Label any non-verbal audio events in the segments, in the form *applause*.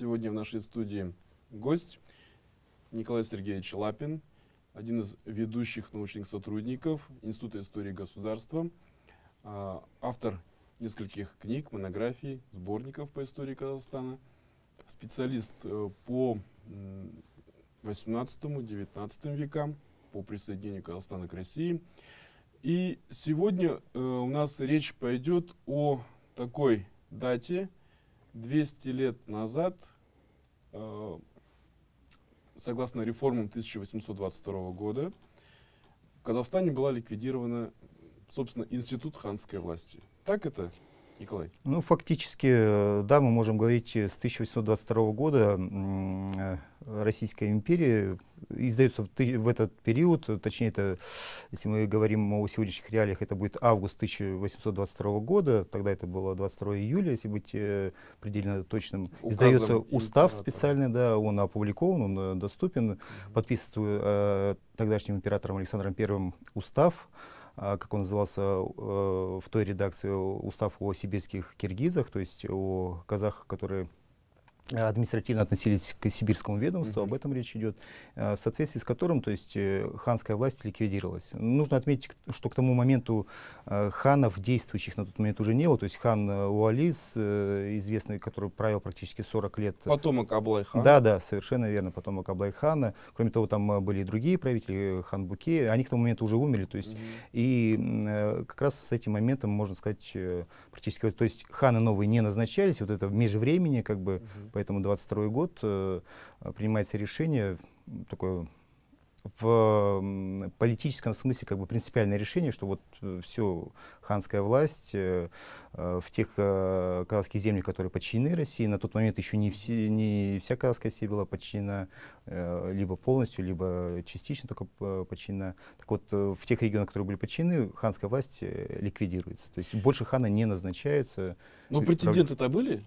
Сегодня в нашей студии гость Николай Сергеевич Лапин, один из ведущих научных сотрудников Института истории государства, а, автор нескольких книг, монографий, сборников по истории Казахстана, специалист э, по 18-19 векам, по присоединению Казахстана к России. И сегодня э, у нас речь пойдет о такой дате – 200 лет назад, э, согласно реформам 1822 года, в Казахстане была ликвидирована, собственно, институт ханской власти. Так это? Николай. Ну, фактически, э, да, мы можем говорить, э, с 1822 года э, Российская империя издается в, в этот период, точнее, это, если мы говорим о сегодняшних реалиях, это будет август 1822 года, тогда это было 22 июля, если быть э, предельно точным. Указом издается устав специальный, да, он опубликован, он доступен, mm подписывается э, тогдашним императором Александром I устав, а, как он назывался э, в той редакции, устав о сибирских киргизах, то есть о казахах, которые Э, административно относились к сибирскому ведомству, mm -hmm. об этом речь идет, э, в соответствии с которым, то есть, э, ханская власть ликвидировалась. Нужно отметить, что к тому моменту ханов действующих на тот момент уже не было, то есть хан Уалис, известный, который правил практически 40 лет. Потомок Аблайхана. Да, да, совершенно верно, потомок Аблайхана. Кроме того, там были и другие правители, хан Буке, они к тому моменту уже умерли, то есть, mm -hmm. и как раз с этим моментом, можно сказать, практически, то есть, ханы новые не назначались, вот это в межвремени как бы, mm -hmm. Поэтому 22 год э, принимается решение, такое в политическом смысле как бы принципиальное решение, что вот э, все ханская власть э, э, в тех э, казахских землях, которые подчинены России, на тот момент еще не, все, не вся казахская Россия была подчинена э, либо полностью, либо частично только э, подчинена. Так вот, в тех регионах, которые были подчинены, ханская власть ликвидируется. То есть больше хана не назначается. Но ну, претенденты-то были?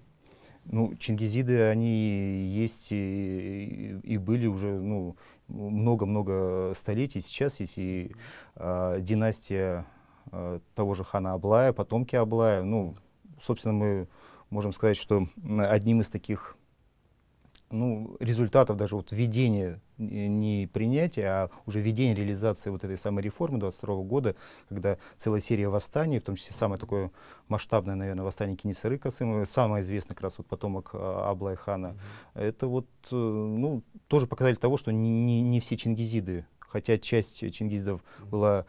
Ну, чингизиды, они есть и, и были уже ну, много-много столетий. Сейчас есть и э, династия э, того же хана Аблая, потомки Аблая. Ну, собственно, мы можем сказать, что одним из таких ну, результатов даже вот введения не принятие, а уже введение реализации вот этой самой реформы 22 года, когда целая серия восстаний, в том числе самое такое масштабное, наверное, восстание Кенесары Касымова, э, самое известное как раз вот потомок а, э, Аблайхана, mm -hmm. это вот, э, ну, тоже показатель того, что не, не все чингизиды хотя часть чингизидов была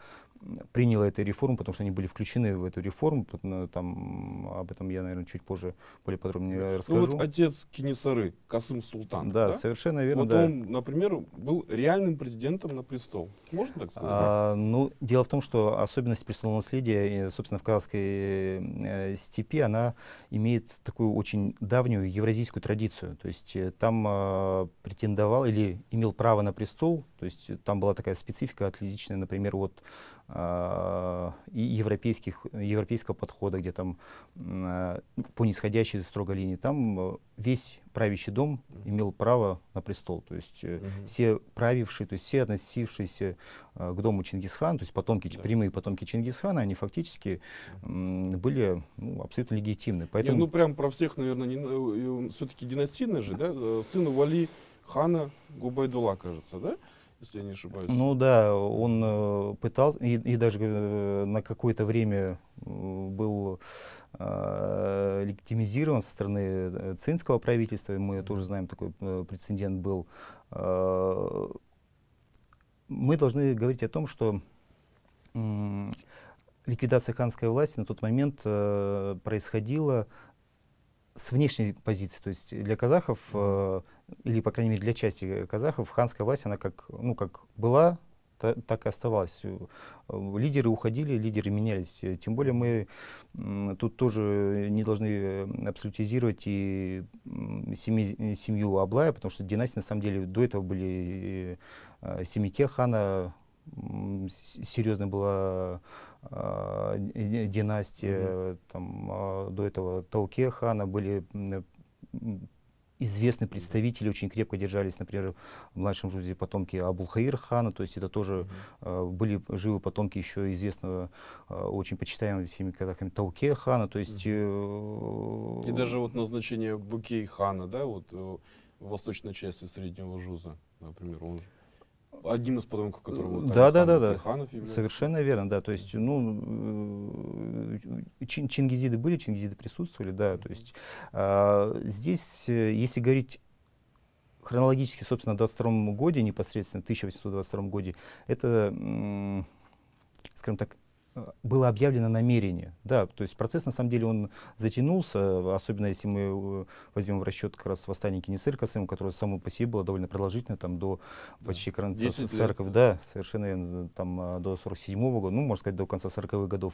приняла эту реформу, потому что они были включены в эту реформу. Ну, там, об этом я, наверное, чуть позже более подробнее расскажу. Ну вот отец Кенесары, Касым Султан. Да, да? совершенно верно. Вот да. он, например, был реальным президентом на престол. Можно так сказать? А, ну, дело в том, что особенность престолонаследия, собственно, в казахской э, степи, она имеет такую очень давнюю евразийскую традицию. То есть э, там э, претендовал или имел право на престол, то есть э, там была такая специфика отличная, например, от а, и европейских, европейского подхода, где там по нисходящей строгой линии, там э, весь правящий дом имел право на престол. То есть угу. все правившие, то есть все относившиеся э, к дому Чингисхана, то есть потомки, да. прямые потомки Чингисхана, они фактически были ну, абсолютно легитимны. Поэтому... Не, ну прям про всех, наверное, не, все-таки династийно же, да? Сын Вали хана Губайдула, кажется, да? если я не ошибаюсь. Ну да, он э, пытался, и, и даже э, на какое-то время э, был э, легитимизирован со стороны цинского правительства, и мы тоже знаем, такой прецедент был. Мы должны говорить о том, что ликвидация ханской власти на тот момент э, происходила с внешней позиции. То есть для казахов э, или, по крайней мере, для части э, казахов, ханская власть, она как, ну, как была, так и оставалась. Э, лидеры уходили, лидеры менялись. Э, тем более мы тут тоже не должны абсолютизировать и семью, семью Аблая, потому что династии, на самом деле, до этого были семике хана, серьезно была а, династия, mm -hmm. там, а, до этого Тауке хана были известные представители очень крепко держались, например, в младшем Жузе потомки Абулхаир хана, то есть это тоже mm-hmm. э, были живы потомки еще известного, э, очень почитаемого всеми казахами Тауке хана, то есть... Mm-hmm. Э, э, И даже вот назначение Букей хана, да, вот э, в восточной части Среднего Жуза, например, он же одним из потомков которого да, да, да, да. Совершенно верно, да. То есть, ну, э, чингизиды были, чингизиды присутствовали, да. То есть, а, здесь, э, если говорить хронологически, собственно, в 22 году, непосредственно в 1822 году, это, скажем так, было объявлено намерение. Да, то есть процесс, на самом деле, он затянулся, особенно если мы э, возьмем в расчет как раз восстание Кенесыркаса, которое само по себе было довольно продолжительно, там до да. почти конца церковь, да, совершенно э, там а, до 47-го года, ну, можно сказать, до конца 40-х годов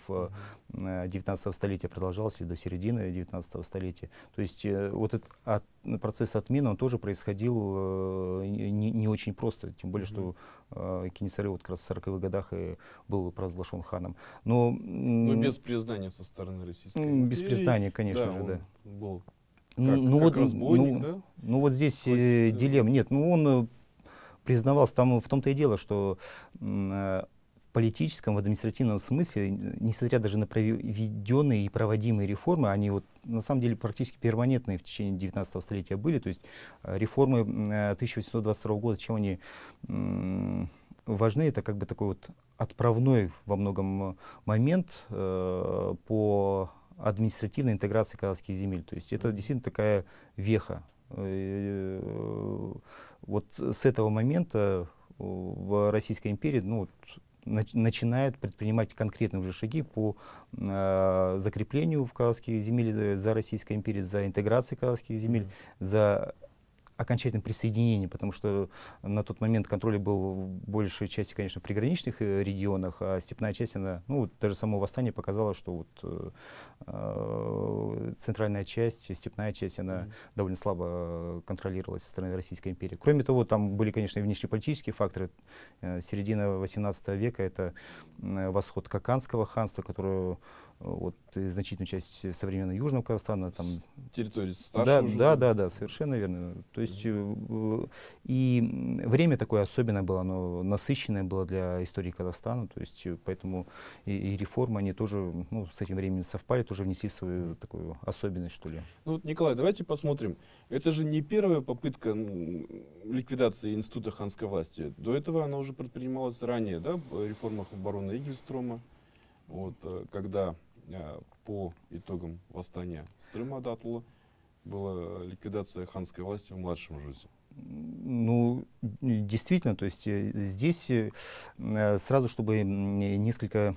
19-го э, столетия продолжалось, или до середины 19-го столетия. То есть вот этот от, процесс отмены, он тоже происходил не, не очень просто, тем более, что э, Кенесары вот как раз в 40-х годах и был провозглашен ханом. Но, ну, но ну, без признания со стороны российской. Без признания, конечно да, же, да. Был ну, как, ну, как вот, ну, да? ну вот здесь э, дилемма. Нет, ну он э, признавался, там в том-то и дело, что э, в политическом, в административном смысле, несмотря даже на проведенные и проводимые реформы, они вот на самом деле практически перманентные в течение 19 столетия были, то есть э, реформы 1822 года, чем они важны. Это как бы такой вот отправной во многом э, момент э, по административной интеграции казахских земель. То есть это действительно такая веха. Э, вот с этого момента э, в Российской империи ну, начинают предпринимать конкретные уже шаги по э, закреплению в казахских земель за, за Российской империей, за интеграцией казахских земель, mm -hmm. за окончательном присоединении, потому что на тот момент контроль был в большей части, конечно, в приграничных э, регионах, а степная часть, она, ну, даже само восстание показало, что вот э, э центральная часть, степная часть, она mm -hmm. довольно слабо контролировалась со стороны Российской империи. Кроме того, там были, конечно, и внешнеполитические факторы. Э, середина 18 века — это восход Каканского ханства, которое вот, значительную часть современного Южного Казахстана. Там, С территории старше да, Да, да, да, совершенно верно. То есть э, и время такое особенное было, оно насыщенное было для истории Казахстана, то есть э, поэтому и, и реформы, они тоже ну, с этим временем совпали, тоже внесли свою такую особенность, что ли. Ну вот, Николай, давайте посмотрим. Это же не первая попытка ликвидации института ханской власти. До этого она уже предпринималась ранее, да, в реформах обороны Игельстрома. Вот, э, когда Э, по итогам восстания Стрыма Датула была ликвидация ханской власти в младшем Жузе. Ну, действительно, то есть э, здесь э, сразу, чтобы несколько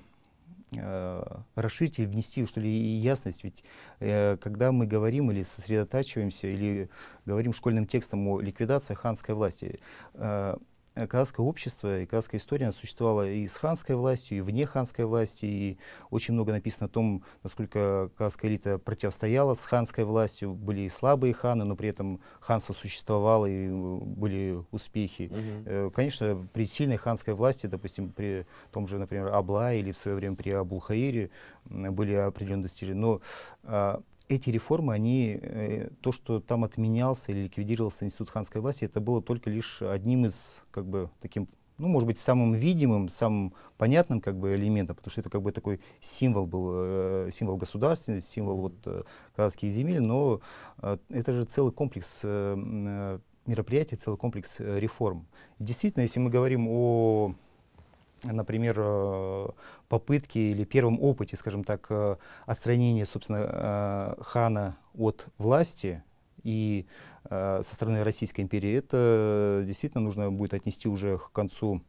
расширить или внести что ли ясность. Ведь э, когда мы говорим или сосредотачиваемся, или говорим школьным текстом о ликвидации ханской власти, э, Э, казахское общество и казахская история существовала и с ханской властью, и вне ханской власти, и очень много написано о том, насколько казахская элита противостояла с ханской властью, были и слабые ханы, но при этом ханство существовало и э, были успехи. Угу. Конечно, при сильной ханской власти, допустим, при том же, например, Абла или в свое время при Абулхаире были определенные достижения, но а, эти реформы, они, э, то, что там отменялся или ликвидировался институт ханской власти, это было только лишь одним из, как бы, таким, ну, может быть, самым видимым, самым понятным, как бы, элементом, потому что это, как бы, такой символ был, э, символ государственности, символ, вот, э, казахских земель, но это же целый комплекс мероприятий, целый комплекс реформ. И действительно, если мы говорим о например, попытке или первом опыте, скажем так, э, отстранения, собственно, э, хана от власти и э, со стороны Российской империи, это действительно нужно будет отнести уже к концу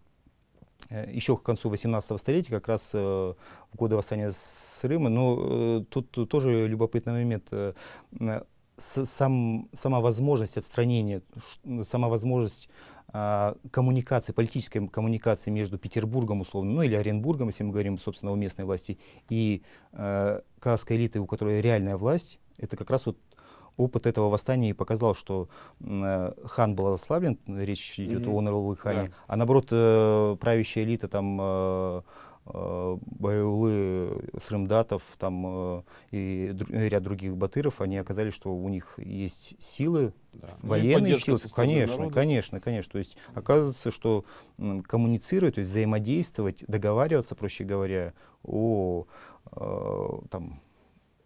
еще к концу 18 столетия, как раз э, в годы восстания с Рыма. Но э, тут тоже любопытный момент. Э, сам, сама возможность отстранения, сама возможность а, коммуникации, политической коммуникации между Петербургом, условно, ну или Оренбургом, если мы говорим, собственно, о местной власти, и э, казахской элиты, у которой реальная власть, это как раз вот опыт этого восстания и показал, что э, хан был ослаблен, речь идет mm -hmm. о Нурлы хане, да. а наоборот э, правящая элита там э, Э, Байулы, Срымдатов там, э, и, и ряд других батыров, они оказались, что у них есть силы, да. Ну, военные ну, силы. Конечно, народа. конечно, конечно. То есть оказывается, что коммуницировать, то есть взаимодействовать, договариваться, проще говоря, о, э, там,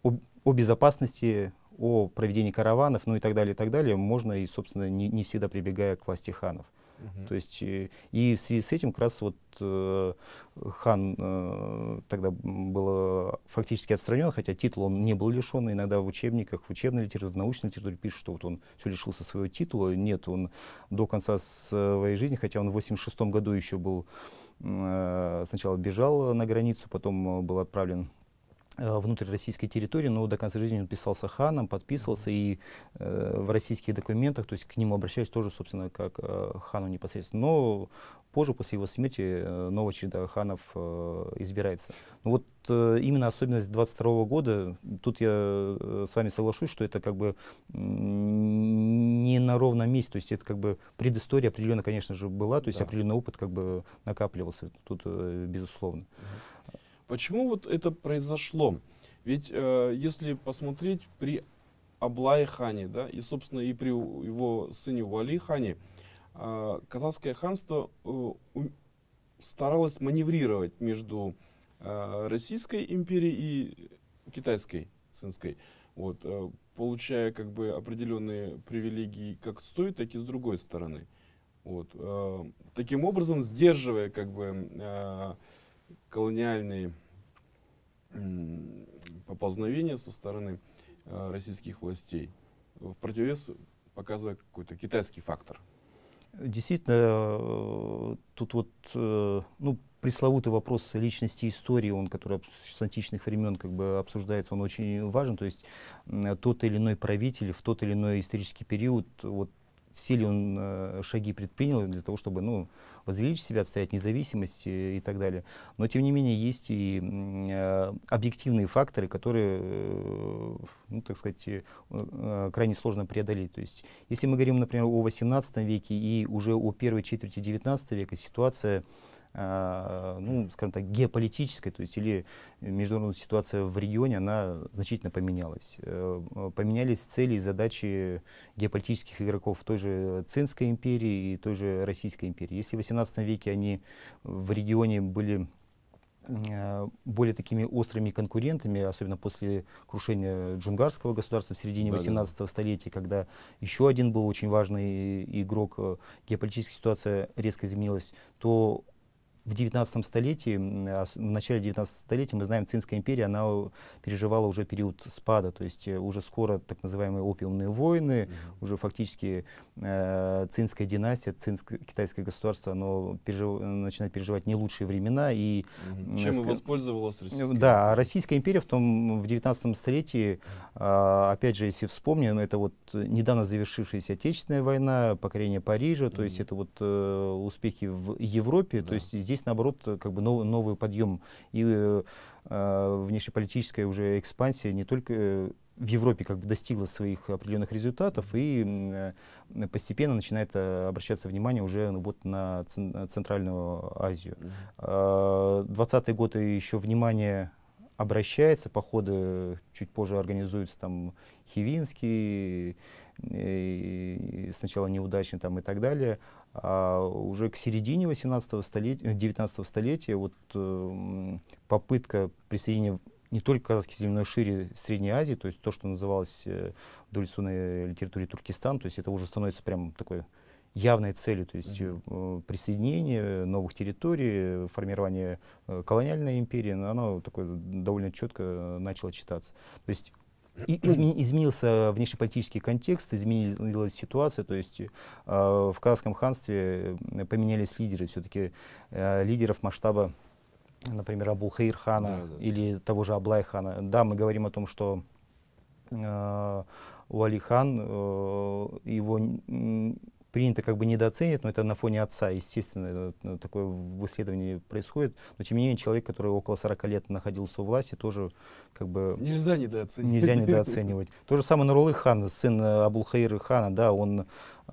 о, о безопасности о проведении караванов, ну и так далее, и так далее, можно и, собственно, не, не всегда прибегая к власти ханов. Угу. То есть и, э, и в связи с этим как раз вот э, хан э, тогда был фактически отстранен, хотя титул он не был лишен. Иногда в учебниках, в учебной литературе, в научной литературе пишут, что вот он все лишился своего титула. Нет, он до конца своей жизни, хотя он в 86 году еще был э, сначала бежал на границу, потом был отправлен Э, внутрь российской территории, но до конца жизни он писался ханом, подписывался и э, в российских документах, то есть к нему обращались тоже, собственно, как э, хану непосредственно. Но позже, после его смерти, э, новая череда ханов э, избирается. Но ну вот э, именно особенность 22 -го года, тут я э, с вами соглашусь, что это как бы не на ровном месте, то есть это как бы предыстория определенно, конечно же, была, то есть да. определенный опыт как бы накапливался, тут э, безусловно. Uh Почему вот это произошло? Ведь э, если посмотреть при Аблае хане, да, и, собственно, и при его сыне Вали хане, э, казахское ханство э, старалось маневрировать между э, Российской империей и Китайской, цинской, вот, э, получая как бы определенные привилегии как с той, так и с другой стороны. Вот, э, таким образом, сдерживая как бы э, колониальные поползновения со стороны э, российских властей в противовес показывая какой-то китайский фактор. Действительно, э, тут вот э, ну, пресловутый вопрос личности истории, он, который с античных времен как бы обсуждается, он очень важен. То есть тот или иной правитель в тот или иной исторический период вот, все ли он э, шаги предпринял для того, чтобы ну, возвеличить себя, отстоять независимость э, и, так далее. Но, тем не менее, есть и э, объективные факторы, которые, ну, так сказать, крайне сложно преодолеть. То есть, если мы говорим, например, о 18 веке и уже о первой четверти 19 века, ситуация а, ну, скажем так, геополитической, то есть или международная ситуация в регионе, она значительно поменялась. Э, а, поменялись цели и задачи геополитических игроков той же Цинской империи и той же Российской империи. Если в 18 веке они в регионе были а, более такими острыми конкурентами, особенно после крушения джунгарского государства в середине 18 столетия, когда еще один был очень важный игрок, э, геополитическая ситуация резко изменилась, то в 19 столетии, а в начале 19 столетия, мы знаем, Цинская империя, она переживала уже период спада, то есть э, уже скоро так называемые опиумные войны, mm -hmm. уже фактически э, Цинская династия, Цинское китайское государство, оно пережив, начинает переживать не лучшие времена. И, mm -hmm. Чем ск... и воспользовалась Российская Да, Российская империя в, том, в 19 столетии, э, опять же, если вспомним, это вот недавно завершившаяся Отечественная война, покорение Парижа, mm -hmm. то есть это вот э, успехи в Европе, да. то есть здесь, наоборот, э, как бы нов, новый подъем и э, э, внешнеполитическая уже экспансия не только э, в Европе как бы достигла своих определенных результатов и э, постепенно начинает обращаться внимание уже ну, вот на Центральную Азию. Mm-hmm. Э, год еще внимание обращается, походы чуть позже организуются там Хивинский, сначала неудачно там и так далее а уже к середине 18 столетия, 19 э, столетия вот, э, попытка присоединения не только казахской земли, но и шире Средней Азии, то есть то, что называлось э, в дореволюционной э, литературе Туркестан, то есть это уже становится прям такой явной целью, то есть mm -hmm. присоединение новых территорий, формирование колониальной империи, но оно такое довольно четко начало читаться. То есть и измени, изменился внешнеполитический контекст, изменилась ситуация, то есть э, в Казахском ханстве поменялись лидеры, все-таки э, лидеров масштаба, например, Абулхаир хана да, да. или того же Аблай Да, мы говорим о том, что э, у Али э, его принято как бы недооценивать, но это на фоне отца, естественно, ну, такое в исследовании происходит. Но тем не менее, человек, который около 40 лет находился у власти, тоже как бы... Нельзя недооценивать. Нельзя недооценивать. *laughs* То же самое Нурулы хан, сын э, Абулхаира хана, да, он э,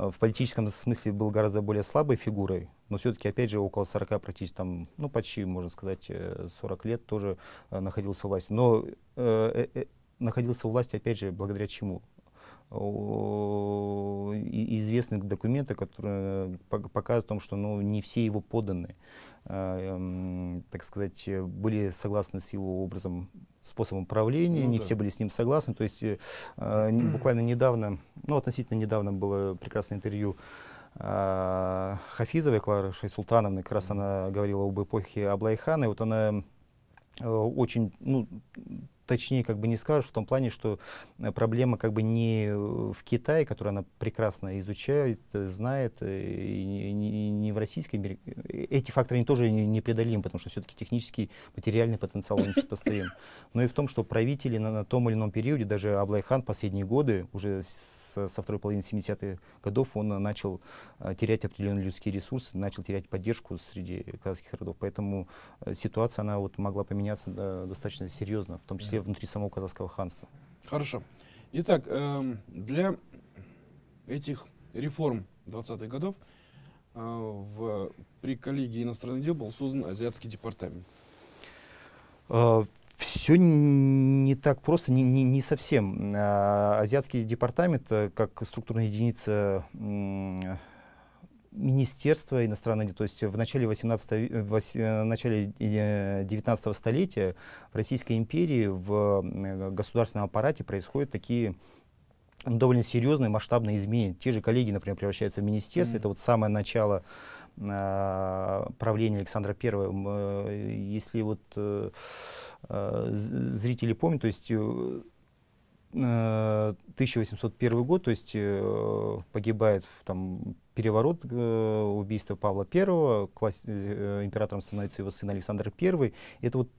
в политическом смысле был гораздо более слабой фигурой, но все-таки, опять же, около 40, практически там, ну, почти, можно сказать, 40 э, лет тоже находился у власти. Но находился у власти, опять же, благодаря чему? известных документов, которые э, показывают о том, что ну, не все его поданы, а, эм, так сказать, э, были согласны с его образом, способом правления, ну, не да. все были с ним согласны. То есть э, *clears throat* буквально недавно, ну относительно недавно было прекрасное интервью а, Хафизовой Клары Шайсултановны, как раз она говорила об эпохе Аблайхана, и вот она очень ну, точнее как бы не скажешь в том плане, что э, проблема как бы не э, в Китае, которую она прекрасно изучает, э, знает, и не в российской Эти факторы они тоже непреодолимы, потому что все-таки технический материальный потенциал он сопоставим. Но и в том, что правители на, на том или ином периоде, даже Аблайхан в последние годы, уже с, со второй половины 70-х годов, он начал терять определенные людские ресурсы, начал терять поддержку среди казахских родов. Поэтому ситуация, она вот могла поменяться да, достаточно серьезно, в том числе развития внутри самого казахского ханства. Хорошо. Итак, эм, для этих реформ 20-х годов э, в, при коллегии иностранных дел был создан Азиатский департамент. Э, Все не так просто, не, не, не совсем. Э, азиатский департамент, как структурная единица Министерство иностранных дел. То есть в начале, 18, э, в э, начале 19 э, столетия в Российской империи в государственном аппарате происходят такие довольно серьезные масштабные изменения. Те же коллеги, например, превращаются в министерство. Mm -hmm. Это вот самое начало а, правления Александра I. Если вот зрители помнят, то есть 1801 э, год, то есть э, погибает там, переворот, э, убийство Павла I, класс, императором становится его сын Александр I. Это вот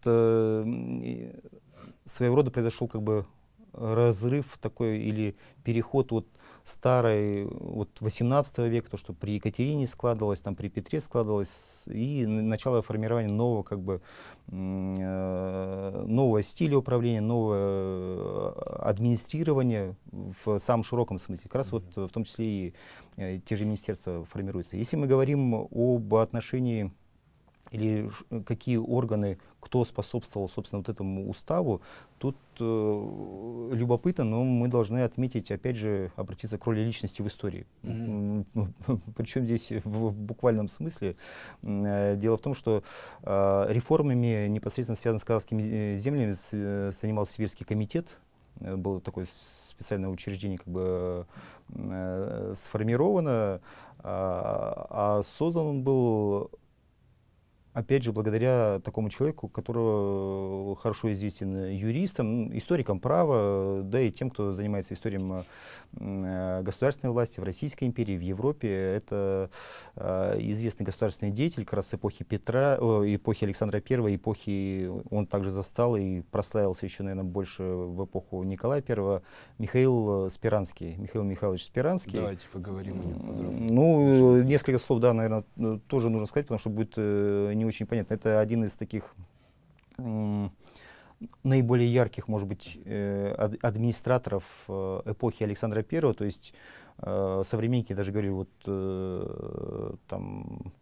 своего рода произошел как бы разрыв такой или переход от старой, вот 18 века, то, что при Екатерине складывалось, там при Петре складывалось, и начало формирования нового, как бы, э, нового стиля управления, нового э, администрирования в самом широком смысле. Как раз вот в том числе и, и э, те же министерства формируются. Если мы говорим об отношении или какие органы кто способствовал, собственно, вот этому уставу, тут э, любопытно, но мы должны отметить, опять же, обратиться к роли личности в истории. Mm-hmm. Ну, *laughs* Причем здесь в, в буквальном смысле. Э, дело в том, что э, реформами, непосредственно связанными с казахскими землями, с, э, занимался Сибирский комитет, э, было такое специальное учреждение как бы э, э, сформировано, а, а создан он был опять же, благодаря такому человеку, которого э, хорошо известен э, юристам, историкам права, э, да и тем, кто занимается историей государственной власти в Российской империи, в Европе. Это известный государственный деятель как раз эпохи Петра, эпохи Александра I, эпохи он также застал и прославился еще, наверное, больше в эпоху Николая I, Михаил Спиранский. Михаил Михайлович Спиранский. Давайте поговорим о нем подробнее. Ну, несколько слов, да, наверное, тоже нужно сказать, потому что будет не очень понятно. Это один из таких наиболее ярких, может быть, э, администраторов э, эпохи Александра I, то есть э, современники даже говорили, вот там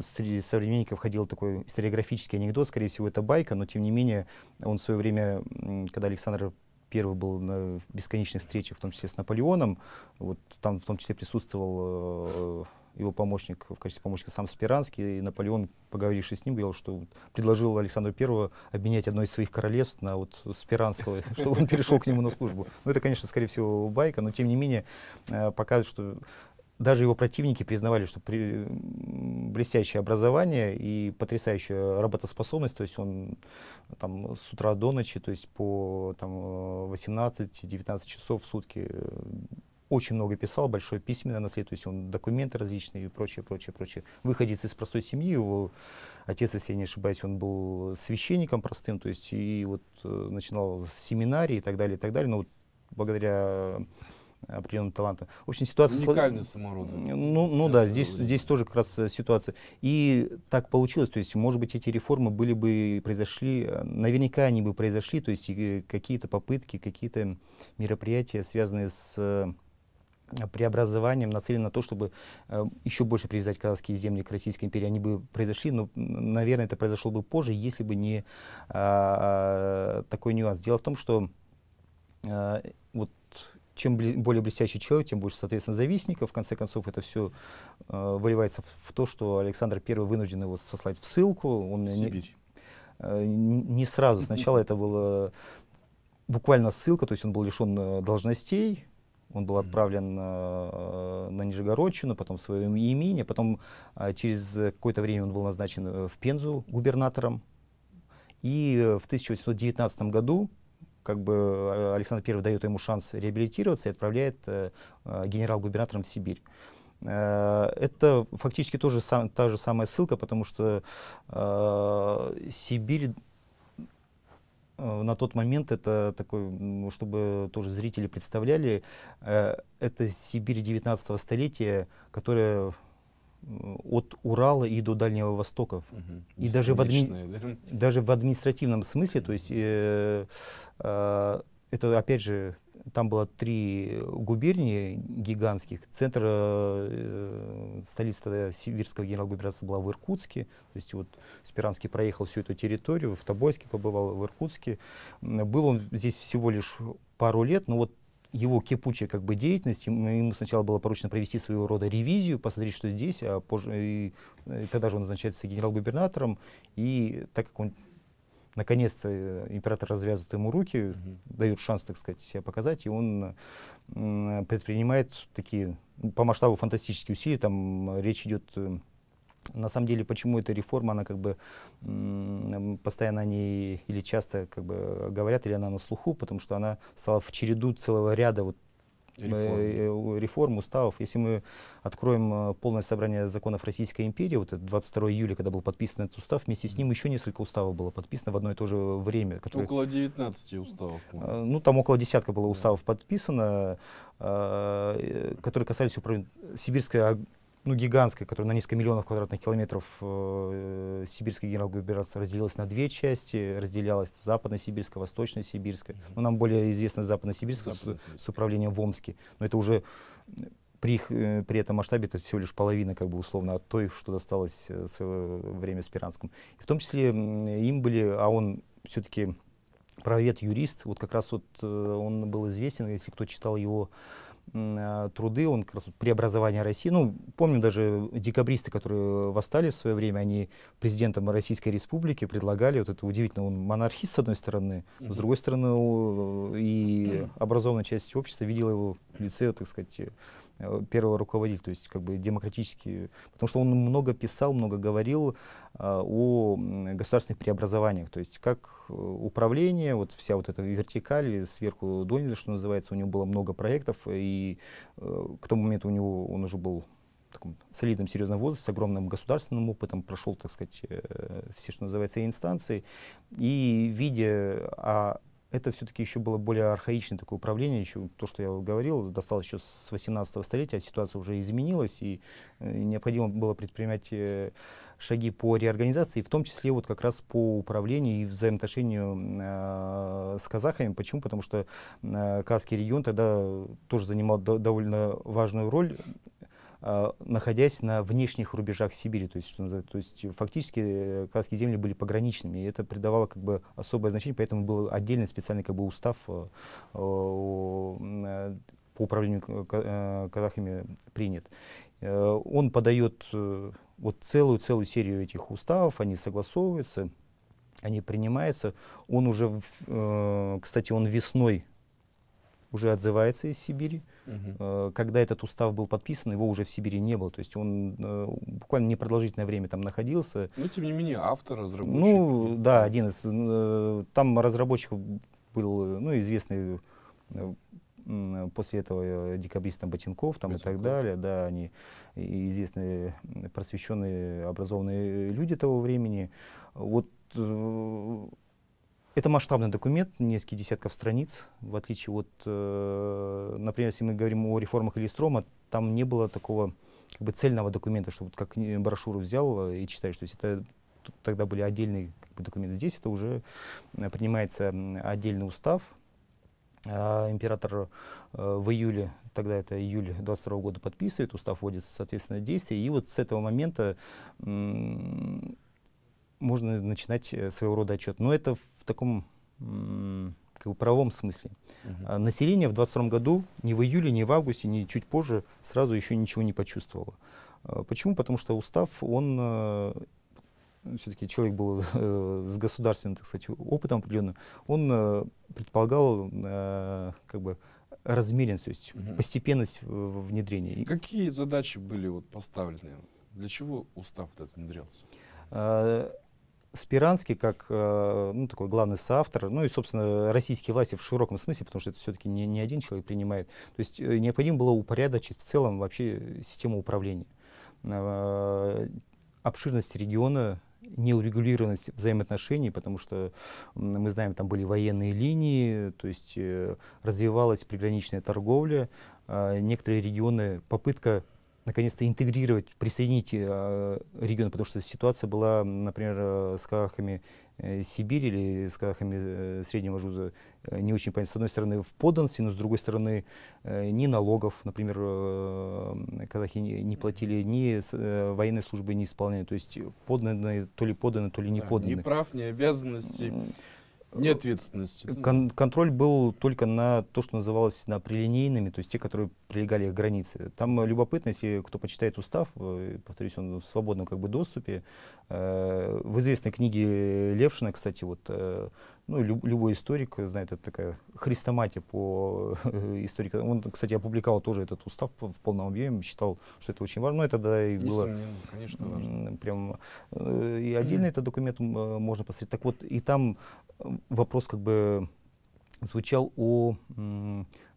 среди современников ходил такой историографический анекдот, скорее всего, это байка, но тем не менее он в свое время, когда Александр первый был на бесконечных встречах, в том числе с Наполеоном, вот там в том числе присутствовал его помощник, в качестве помощника сам Спиранский, и Наполеон, поговоривший с ним, говорил, что предложил Александру Первому обменять одно из своих королевств на вот Спиранского, *laughs* чтобы он перешел к нему на службу. Ну, это, конечно, скорее всего, байка, но тем не менее э, показывает, что даже его противники признавали, что при, блестящее образование и потрясающая работоспособность, то есть он там с утра до ночи, то есть по там 18-19 э, часов в сутки э, очень много писал, большое письменное наследие, то есть он документы различные и прочее, прочее, прочее. Выходец из простой семьи, его отец, если я не ошибаюсь, он был священником простым, то есть и вот э, начинал в семинарии и так далее, и так далее, но вот благодаря определенным талантом. В общем, ситуация... Уникальный сло... самородок. Ну, ну да, здесь, здесь тоже как раз э, ситуация. И так получилось, то есть, может быть, эти реформы были бы, произошли, э, наверняка они бы произошли, то есть, какие-то попытки, какие-то мероприятия, связанные с преобразованием нацелен на то, чтобы э, еще больше привязать казахские земли к Российской империи. Они бы произошли, но, наверное, это произошло бы позже, если бы не э, такой нюанс. Дело в том, что э, вот чем более блестящий человек, тем больше, соответственно, завистников. В конце концов, это все э, выливается в, в то, что Александр I вынужден его сослать в ссылку. Он Сибирь. Не, э, не сразу. Сначала это было буквально ссылка, то есть он был лишен э, должностей, он был отправлен э, на Нижегородчину, потом в свое имение, потом э, через какое-то время он был назначен э, в Пензу губернатором. И в 1819 году как бы а, Александр I дает ему шанс реабилитироваться и отправляет э, э генерал-губернатором в Сибирь. Э, это фактически тоже сам, та же самая ссылка, потому что э, Сибирь Э, на тот момент это такой, чтобы тоже зрители представляли, э, это Сибирь 19 столетия, которая от Урала и до Дальнего Востока. Угу. И даже в, адми... да? даже в административном смысле, то есть э, э, это опять же там было три губернии гигантских. Центр э, столица сибирского генерал-губернатора была в Иркутске. То есть вот Спиранский проехал всю эту территорию, в Тобольске побывал, в Иркутске. Был он здесь всего лишь пару лет, но вот его кипучая как бы деятельность, ему сначала было поручено провести своего рода ревизию, посмотреть, что здесь, а позже, и, и э, тогда же он назначается генерал-губернатором, и так как он наконец-то э, император развязывает ему руки, Mm -hmm. дают шанс, так сказать, себя показать, и он предпринимает такие ну, по масштабу фантастические усилия. Там э, речь идет э, на самом деле, почему эта реформа, она как бы постоянно о или часто как бы говорят, или она на слуху, потому что она стала в череду целого ряда вот реформ, э, э, реформ уставов. Если мы откроем э, полное собрание законов Российской империи, вот это 22 июля, когда был подписан этот устав, вместе с ним еще несколько уставов было подписано в одно и то же время. Которые... Около 19 уставов. Ну, там около десятка было уставов подписано, которые касались управления Сибирской ну, гигантская, которая на несколько миллионов квадратных километров э, сибирская генерал-губернация разделилась на две части, разделялась западно-сибирская, восточно-сибирская. Mm-hmm. Ну, нам более известно западно-сибирская Западно с, с управлением в Омске, но это уже э, при, э, при этом масштабе это всего лишь половина, как бы условно, от той, что досталось э, в свое время Спиранскому. И в том числе им были, а он все-таки правовед, юрист, вот как раз вот э, он был известен, если кто читал его Э, труды, он как раз преобразование России. Ну, помню даже декабристы, которые восстали в свое время, они президентом Российской Республики предлагали вот это удивительно, он монархист с одной стороны, с другой стороны и образованная часть общества видела его в лице, так сказать, Э, первого руководителя, то есть как бы демократически, потому что он много писал, много говорил э, о государственных преобразованиях, то есть как э, управление, вот вся вот эта вертикаль сверху донизу, что называется, у него было много проектов, и к тому моменту у него он уже был в таком солидном, серьезном возрасте, с огромным государственным опытом, прошел, так сказать, все, что называется, инстанции, и видя а, это все-таки еще было более архаичное такое управление, еще то, что я говорил, досталось еще с 18 столетия, а ситуация уже изменилась, и э, необходимо было предпринимать э, шаги по реорганизации, в том числе вот как раз по управлению и взаимоотношению э, с казахами. Почему? Потому что э, Казахский регион тогда тоже занимал до довольно важную роль а, находясь на внешних рубежах Сибири, то есть, что, то есть фактически э, казахские земли были пограничными, и это придавало как бы особое значение, поэтому был отдельный специальный как бы устав э, э, по управлению казахами принят. Он подает вот целую-целую серию этих уставов, они согласовываются, они принимаются. Он уже, кстати, он весной уже отзывается из Сибири. Угу. Когда этот устав был подписан, его уже в Сибири не было. То есть он э, буквально непродолжительное время там находился. Но ну, тем не менее автор, разработчик. Ну да, один из. Э, там разработчик был ну, известный после этого декабристам Ботинков там и так далее, да, они известные просвещенные, образованные люди того времени. Вот это масштабный документ, несколько десятков страниц, в отличие от, э, например, если мы говорим о реформах или Строма, там не было такого как бы цельного документа, чтобы как брошюру взял э, и читаешь. То есть это тогда были отдельные как бы, документы. Здесь это уже э, принимается отдельный устав. А, император э, в июле, тогда это июль 22 -го года подписывает, устав вводит, соответственно, действие. И вот с этого момента можно начинать э, своего рода отчет. Но это таком как бы правом смысле. Угу. население в 22 году ни в июле, ни в августе, ни чуть позже сразу еще ничего не почувствовало. А почему? Потому что устав, он э, все-таки человек был э, с государственным, так сказать, опытом определенным, он э, предполагал как бы размеренность, то есть угу. постепенность внедрения. Какие задачи были вот поставлены? Для чего устав этот внедрялся? А, Спиранский как э, ну, такой главный соавтор, ну и, собственно, российские власти в широком смысле, потому что это все-таки не, не один человек принимает. То есть э, необходимо было упорядочить в целом вообще э, систему управления. Обширность региона, неурегулированность взаимоотношений, потому что мы знаем, там были военные линии, то есть развивалась приграничная торговля, а некоторые регионы, попытка наконец-то интегрировать, присоединить э, регионы, потому что ситуация была, например, э, с казахами э, Сибири или с казахами э, Среднего Жуза э, не очень понятно. С одной стороны, в подданстве, но с другой стороны, э, ни налогов, например, э, казахи не, не платили, ни э, военной службы не исполняли. То есть подданные, то ли поданы, то ли не да, поданы. Ни прав, ни обязанностей. Не ответственности. Кон контроль был только на то, что называлось на прилинейными, то есть те, которые прилегали к границе. Там э, любопытно, если кто почитает устав, э, повторюсь, он в свободном как бы, доступе. Э, в известной книге Левшина, кстати, вот, э, ну, люб, любой историк знает, это такая христоматия по э, историкам. Он, кстати, опубликовал тоже этот устав в полном объеме, считал, что это очень важно. Но это, да, и было... конечно, важно. Прям, э, и отдельно mm. *clears throat* этот документ э, можно посмотреть. Так вот, и там вопрос как бы звучал о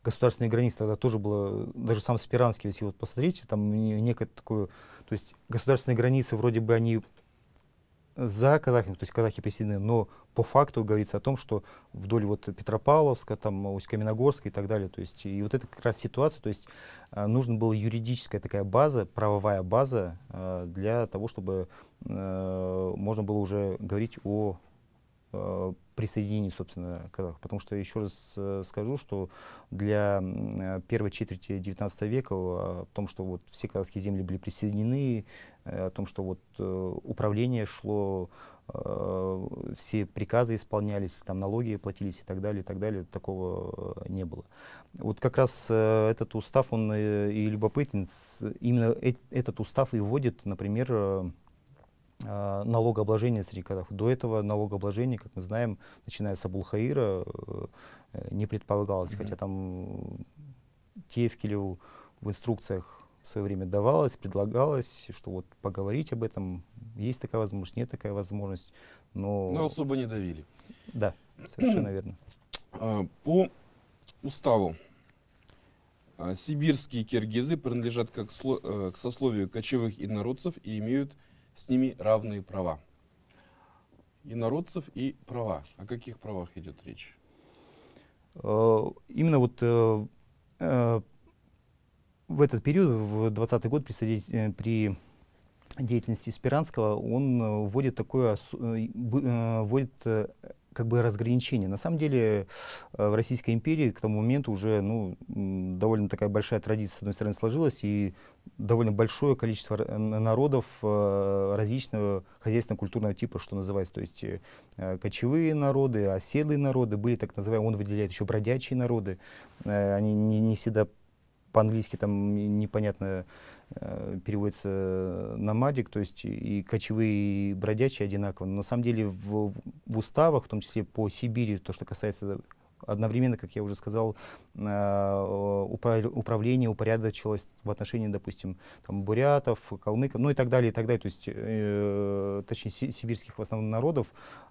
государственной границе. Тогда тоже было, даже сам Спиранский, если вот посмотреть там некое такое... То есть государственные границы вроде бы они за казахами, то есть казахи присоединены, но по факту говорится о том, что вдоль вот Петропавловска, там Усть-Каменогорска и так далее, то есть и вот эта как раз ситуация, то есть э, нужна была юридическая такая база, правовая база э, для того, чтобы э, можно было уже говорить о э, присоединении, собственно, казахов. Потому что, еще раз э, скажу, что для э, первой четверти XIX века э, о том, что вот все казахские земли были присоединены, о том, что вот управление шло, все приказы исполнялись, там налоги платились и так далее, и так далее, такого не было. Вот как раз этот устав, он и любопытен, именно этот устав и вводит, например, а, налогообложения среди казахов. До этого налогообложение, как мы знаем, начиная с Абулхаира, э, э, не предполагалось, mm -hmm. хотя там Тевкелеву в инструкциях в свое время давалось, предлагалось, что вот поговорить об этом, есть такая возможность, нет такая возможность, но... Но особо не давили. Да, совершенно верно. А, по уставу а, сибирские киргизы принадлежат как э, к сословию кочевых инородцев и имеют с ними равные права. Инородцев и права. О каких правах идет речь? Э, именно вот э, э, в этот период, в 20 год, при, э, при деятельности Спиранского, он э, вводит такое, вводит как бы разграничение. На самом деле э, в Российской империи к тому моменту уже ну, довольно такая большая традиция, с одной стороны, сложилась, и довольно большое количество народов э, различного хозяйственно-культурного типа, что называется, то есть э, кочевые народы, оседлые народы, были так называемые, он выделяет еще бродячие народы, они не, не всегда по-английски там непонятно э, переводится намадик, то есть и кочевые, и бродячие одинаково. Но на самом деле в, в уставах, в том числе по Сибири, то, что касается одновременно, как я уже сказал, э, управление упорядочилось в отношении, допустим, там, бурятов, калмыков, ну и так далее, и так далее, то есть, э, точнее, сибирских в основном народов.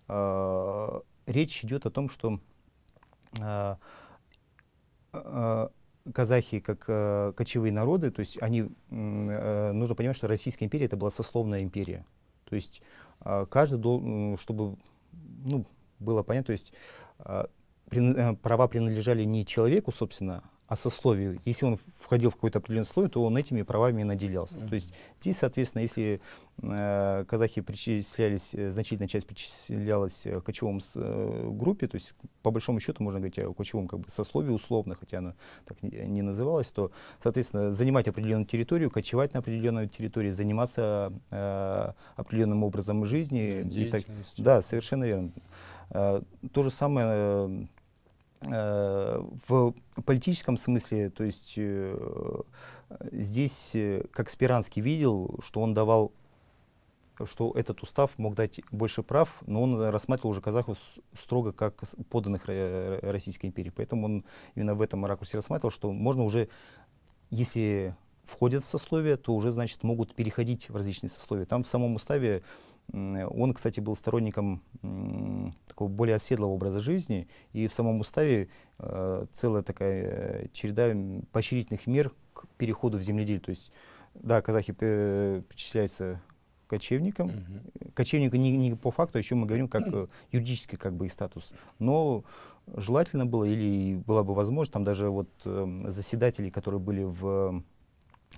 Э, речь идет о том, что э, э казахи как э, кочевые народы, то есть они, э, нужно понимать, что Российская империя это была сословная империя. То есть э, каждый, дол, чтобы ну, было понятно, то есть э, прин, э, права принадлежали не человеку, собственно, о сословии. Если он входил в какой-то определенный слой, то он этими правами наделялся. Mm -hmm. То есть здесь, соответственно, если э, казахи причислялись, э, значительная часть причислялась э, к кочевому э, группе, то есть по большому счету можно говорить о кочевом как бы, сословии условно, хотя оно так не, не называлось, то, соответственно, занимать определенную территорию, кочевать на определенную территорию, заниматься э, определенным образом жизни. И так, да, совершенно верно. Э, то же самое э, Э, в политическом смысле, то есть э, здесь, э, как Спиранский видел, что он давал что этот устав мог дать больше прав, но он рассматривал уже казахов строго как поданных Российской империи. Поэтому он именно в этом ракурсе рассматривал, что можно уже, если входят в сословие, то уже, значит, могут переходить в различные сословия. Там в самом уставе он, кстати, был сторонником такого более оседлого образа жизни, и в самом уставе э, целая такая э, череда поощрительных мер к переходу в земледелие. То есть, да, казахи э, причисляются кочевникам, Угу. Кочевника не, не по факту, а еще мы говорим как э, юридический как бы и статус. Но желательно было или была бы возможность, там даже вот э, заседатели, которые были в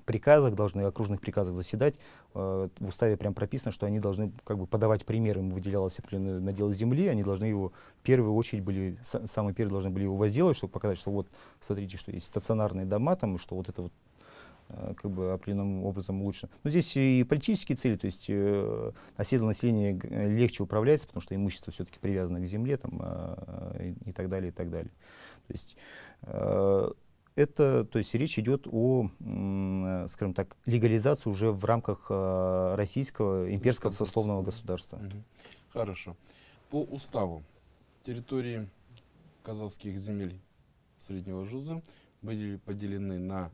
приказах, должны окружных приказах заседать. Э, в уставе прям прописано, что они должны как бы подавать пример, им выделялось определенное надел земли, они должны его в первую очередь были, с, самые первые должны были его возделать, чтобы показать, что вот, смотрите, что есть стационарные дома там, и что вот это вот э, как бы определенным образом лучше. Но здесь и политические цели, то есть э, оседлое население э, легче управляется, потому что имущество все-таки привязано к земле там, э, и, и так далее, и так далее. То есть э, это, то есть речь идет о, э, скажем так, легализации уже в рамках э, российского имперского сословного государства. Угу. Хорошо. По уставу территории казахских земель Среднего Жуза были поделены на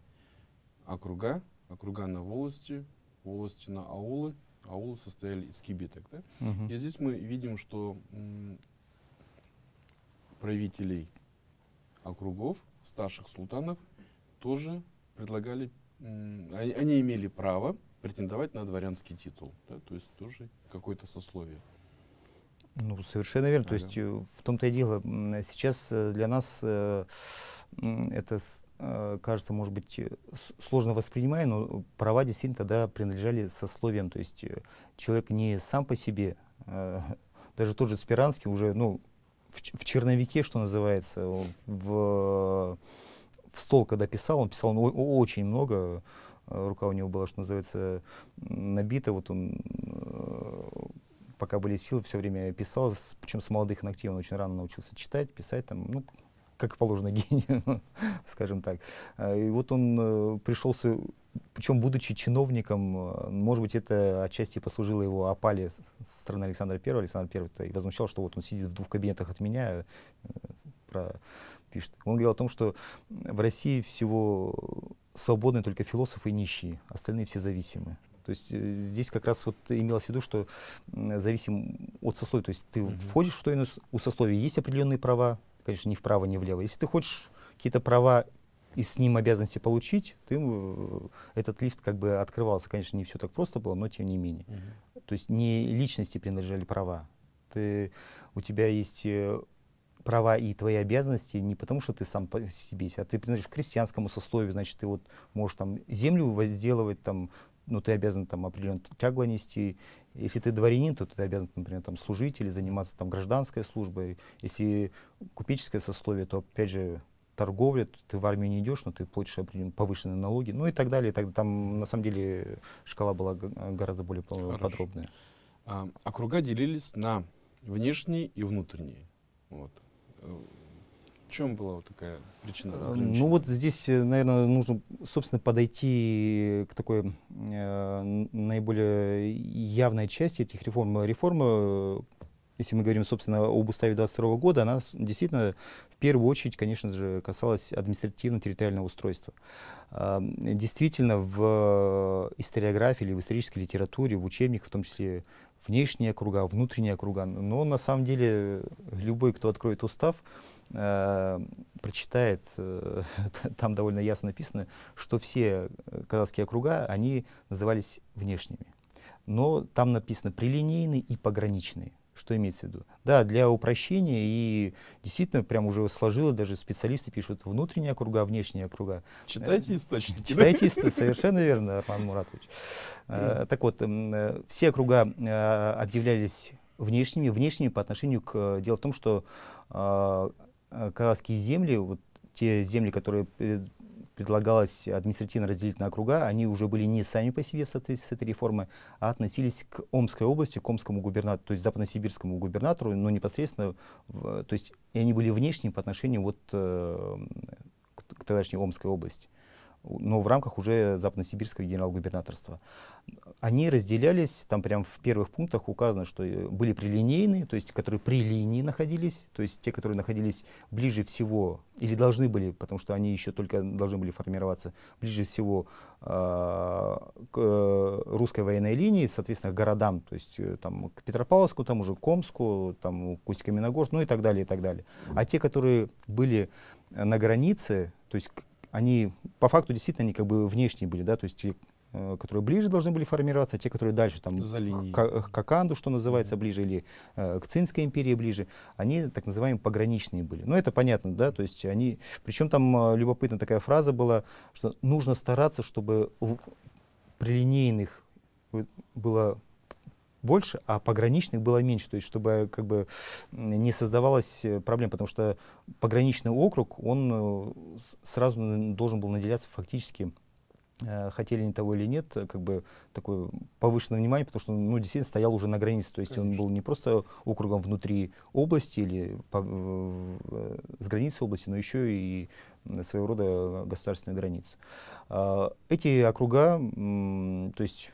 округа, округа на волости, волости на аулы, аулы состояли из кибиток. Да? Угу. И здесь мы видим, что правителей округов старших султанов тоже предлагали, они, они имели право претендовать на дворянский титул, да, то есть тоже какое-то сословие. Ну, совершенно верно. Ага. То есть э, в том-то и дело. Сейчас э, для нас э, это кажется, может быть, сложно воспринимая, но права действительно тогда принадлежали сословиям. То есть человек не сам по себе, а, *laughs* даже тот же Спиранский уже, ну, в, черновике, что называется, в, в стол, когда писал, он писал он очень много, э, рука у него была, что называется, набита, вот он э, пока были силы, все время писал, с, причем с молодых ногтей он очень рано научился читать, писать, там, ну, как положено *laughs* гению, скажем так. Э, и вот он пришел, причем будучи чиновником, э, может быть, это отчасти послужило его опале со стороны Александра I. Александр I -то и возмущал, что вот он сидит в двух кабинетах от меня, э, про, пишет. Он говорил о том, что в России всего свободны только философы и нищие, остальные все зависимы. То есть э, здесь как раз вот имелось в виду, что зависим от сословия. То есть ты mm -hmm. входишь в то иное, у сословия есть определенные права, конечно, ни вправо, ни влево. Если ты хочешь какие-то права и с ним обязанности получить, ты, э, этот лифт как бы открывался. Конечно, не все так просто было, но тем не менее. Uh-huh. То есть не личности принадлежали права. Ты, у тебя есть э, права и твои обязанности не потому, что ты сам по себе а ты принадлежишь к крестьянскому сословию, значит, ты вот можешь там землю возделывать, там, ну, ты обязан там определенно тягло нести. Если ты дворянин, то ты обязан, например, там, служить или заниматься там гражданской службой. Если купеческое сословие, то, опять же, торговля, ты в армию не идешь, но ты платишь повышенные налоги, ну и так далее. так, там на самом деле шкала была гораздо более Хорошо. подробная. А, округа а делились на внешние и внутренние. Вот. В чем была вот такая причина? Э, ну вот здесь, э, наверное, нужно, собственно, подойти к такой э, наиболее явной части этих реформ. Реформы э, если мы говорим, собственно, об уставе 22 года, она действительно в первую очередь, конечно же, касалась административно-территориального устройства. Действительно, в э, историографии или в исторической литературе, в учебниках, в том числе внешние округа, внутренние округа. но на самом деле любой, кто откроет устав, э, прочитает, э, *laughs* там довольно ясно написано, что все э, казахские округа, они назывались внешними. Но там написано прилинейные и пограничные. Что имеется в виду? Да, для упрощения и действительно прям уже сложило, даже специалисты пишут внутренние округа, внешние округа. Читайте источники. Читайте источники, *laughs* совершенно верно, Арман Муратович. Э, так вот, э, все округа э, объявлялись внешними, внешними по отношению к... Дело в том, что казахские земли, вот те земли, которые предлагалось административно разделить на округа, они уже были не сами по себе в соответствии с этой реформой, а относились к Омской области, к Омскому губернатору, то есть западносибирскому губернатору, но непосредственно, то есть и они были внешними по отношению вот, э, к, к тогдашней Омской области но в рамках уже западносибирского генерал-губернаторства они разделялись, там прям в первых пунктах указано, что э, были прилинейные, то есть которые при линии находились, то есть те, которые находились ближе всего, или должны были, потому что они еще только должны были формироваться, ближе всего а, к э, русской военной линии, соответственно, к городам, то есть э, там к Петропавловску, там уже Комску там к Усть-Каменогорску, ну и так далее, и так далее. А те, которые были на границе, то есть они по факту действительно они как бы внешние были, да, то есть Э, которые ближе должны были формироваться, а те, которые дальше, там, За к, к э, Коканду, что называется, ближе, или э, к Цинской империи ближе, они так называемые пограничные были. Ну, это понятно, да, то есть они... Причем там э, любопытная такая фраза была, что нужно стараться, чтобы в, прилинейных э, было больше, а пограничных было меньше, то есть чтобы как бы не создавалось проблем, потому что пограничный округ, он сразу должен был наделяться фактически Э, хотели они того или нет, как бы такое повышенное внимание, потому что ну, действительно стоял уже на границе, то есть Конечно. он был не просто округом внутри области или по, э, с границы области, но еще и своего рода государственную границу. А, эти округа, то есть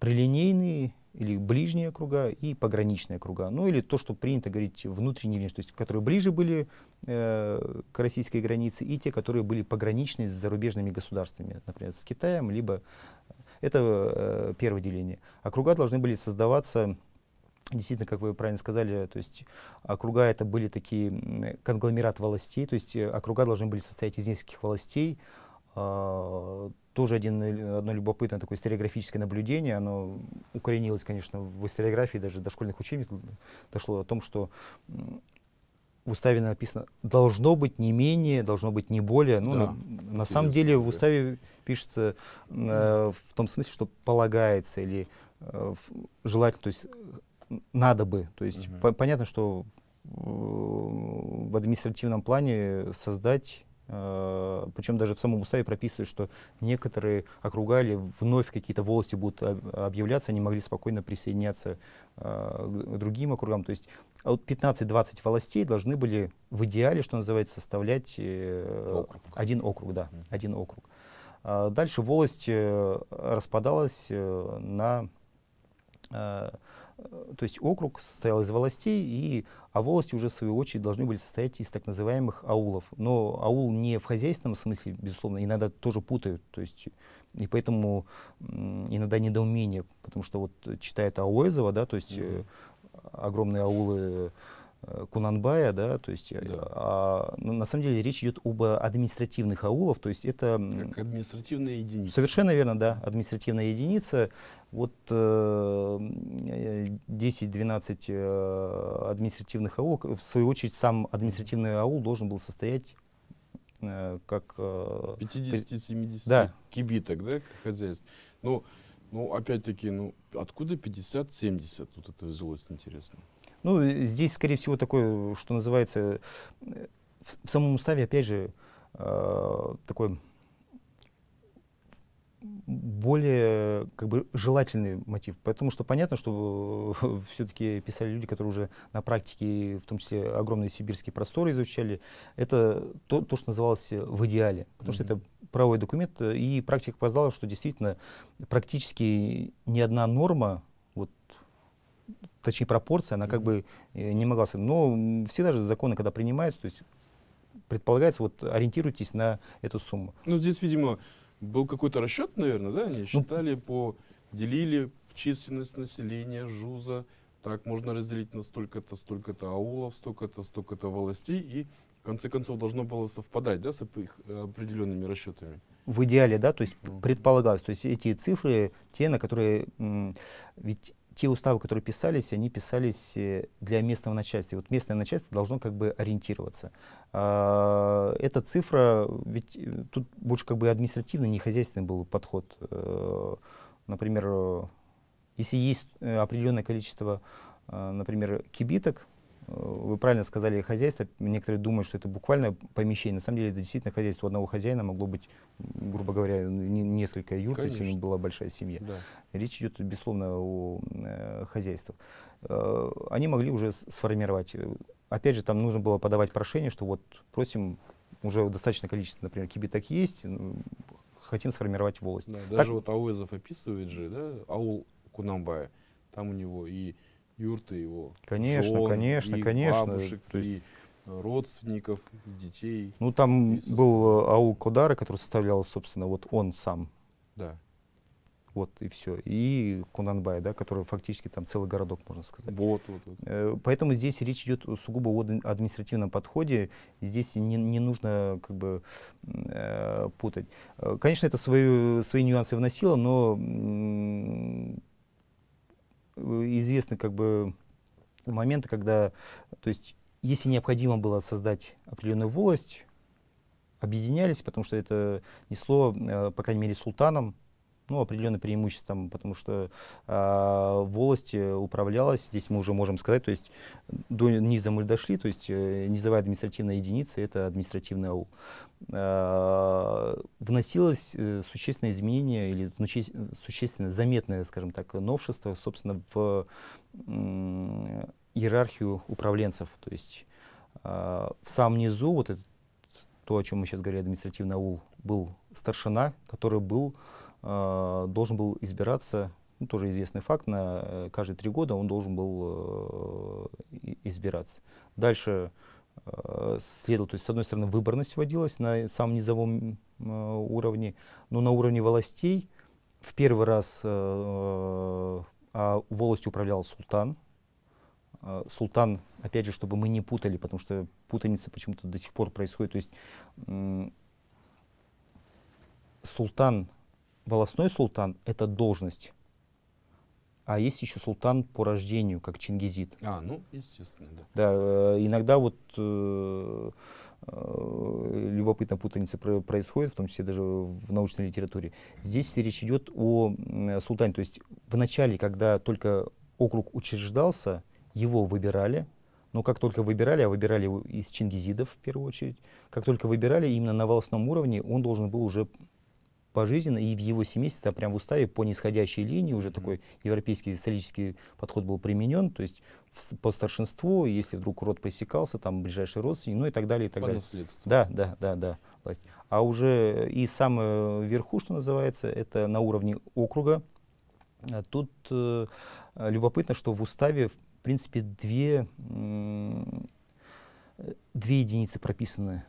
прилинейные или ближние круга и пограничные круга. Ну или то, что принято говорить внутренние линии, то есть которые ближе были э, к российской границе и те, которые были пограничны с зарубежными государствами, например, с Китаем, либо э, это э, первое деление. А круга должны были создаваться Действительно, как вы правильно сказали, то есть округа это были такие конгломерат властей, то есть э, округа должны были состоять из нескольких властей, а, тоже один, э, одно любопытное такое историографическое наблюдение, оно укоренилось, конечно, в историографии, даже до школьных учебниц дошло о том, что в уставе написано должно быть не менее, должно быть не более. Ну, да. на, на самом деле в уставе пишется э, в том смысле, что полагается или э, желательно, то есть надо бы. То есть угу. по понятно, что э, в административном плане создать Э, Причем даже в самом уставе прописывают, что некоторые округа или вновь какие-то волости будут объявляться, они могли спокойно присоединяться э, к другим округам. То есть от 15-20 властей должны были в идеале, что называется, составлять э, округ. один округ. Да, mm. один округ. А дальше волость распадалась на то есть округ состоял из властей, и, а волости уже в свою очередь должны были состоять из так называемых аулов. Но аул не в хозяйственном смысле, безусловно, иногда тоже путают, то есть, и поэтому иногда недоумение, потому что вот читают Ауэзова, да, то есть mm -hmm. огромные аулы Э, Кунанбая, да, то есть, э, да. А, ну, на самом деле речь идет об э, административных аулов, то есть это... Как административная единица. Совершенно верно, да, административная единица. Вот э, 10-12 э, административных аулов, в свою очередь сам административный аул должен был состоять э, как... Э, 50-70 да. кибиток, да, хозяйств. Ну, ну опять-таки, ну, откуда 50-70? Вот это взялось интересно. Ну, здесь, скорее всего, такое, что называется, в, в самом уставе, опять же, э, такой более как бы желательный мотив, потому что понятно, что э, *laughs* все-таки писали люди, которые уже на практике, в том числе огромные сибирские просторы изучали, это то, то что называлось э, в идеале, потому mm-hmm. что это правовой документ, э, и практика показала, что действительно практически ни одна норма точнее пропорция, она как бы э, не могла... Но все даже законы, когда принимаются, то есть предполагается, вот ориентируйтесь на эту сумму. Ну, здесь, видимо, был какой-то расчет, наверное, да? Они ну, считали ну, по... Делили численность населения ЖУЗа, так можно разделить на столько-то, столько-то аулов, столько-то, столько-то властей, и в конце концов должно было совпадать да, с их э, определенными расчетами. В идеале, да, то есть ну. предполагалось, то есть эти цифры, те, на которые, ведь те уставы, которые писались, они писались э, для местного начальства. И вот местное начальство должно как бы ориентироваться. А, эта цифра, ведь э, тут больше как бы административный, не хозяйственный был подход. Э, например, если есть определенное количество, например, кибиток, вы правильно сказали, хозяйство. Некоторые думают, что это буквально помещение. На самом деле это действительно хозяйство. У одного хозяина могло быть, грубо говоря, несколько юрт, Конечно. если была большая семья. Да. Речь идет, безусловно, о э, хозяйствах. Э, они могли уже сформировать. Э, опять же, там нужно было подавать прошение, что вот просим уже достаточное количество, например, кибиток есть, хотим сформировать волость. Да, так, даже вот Ауэзов описывает же, да, аул Кунамбая, там у него и юрты его. Конечно, жен, конечно, и конечно. Бабушек, то есть... и э, родственников, и детей. Ну, там и был э, аул Кодара, который составлял, собственно, вот он сам. Да. Вот и все. И Кунанбай, да, который фактически там целый городок, можно сказать. Вот, вот, вот. Э, поэтому здесь речь идет сугубо о административном подходе. Здесь не, не нужно как бы путать. Конечно, это свои, свои нюансы вносило, но Э, известны как бы моменты, когда, то есть, если необходимо было создать определенную волость, объединялись, потому что это несло, э, по крайней мере, султанам ну, определенное преимущество, потому что а, э, волость управлялась, здесь мы уже можем сказать, то есть до низа мы дошли, то есть э, низовая административная единица — это административный аул. Э, вносилось э, существенное изменение или существенно заметное, скажем так, новшество, собственно, в э, иерархию управленцев, то есть э, в самом низу вот этот то, о чем мы сейчас говорили, административный аул, был старшина, который был а, должен был избираться, ну, тоже известный факт, на э, каждые три года он должен был э, избираться. Дальше э, следовало, то есть, с одной стороны, выборность вводилась на самом низовом уровне, но на уровне властей в первый раз а волостью управлял султан. Султан, опять же, чтобы мы не путали, потому что путаница почему-то до сих пор происходит. То есть султан Волосной султан — это должность. А есть еще султан по рождению, как Чингизид. А, ну, естественно, да. Да, э, иногда вот э, э любопытная путаница происходит, в том числе даже в научной литературе. Здесь речь идет о э, султане. То есть в начале, когда только округ учреждался, его выбирали, но как только выбирали, а выбирали из чингизидов в первую очередь, как только выбирали, именно на волосном уровне он должен был уже пожизненно, и в его 70 а прям в уставе по нисходящей линии уже mm -hmm. такой европейский исторический подход был применен, то есть в, по старшинству, если вдруг род пресекался, там ближайший родственник, ну и так далее, и так по далее. Наследству. Да, да, да, да. Власть. А уже и самое вверху, э, что называется, это на уровне округа. А тут э, любопытно, что в уставе, в принципе, две, э, две единицы прописаны.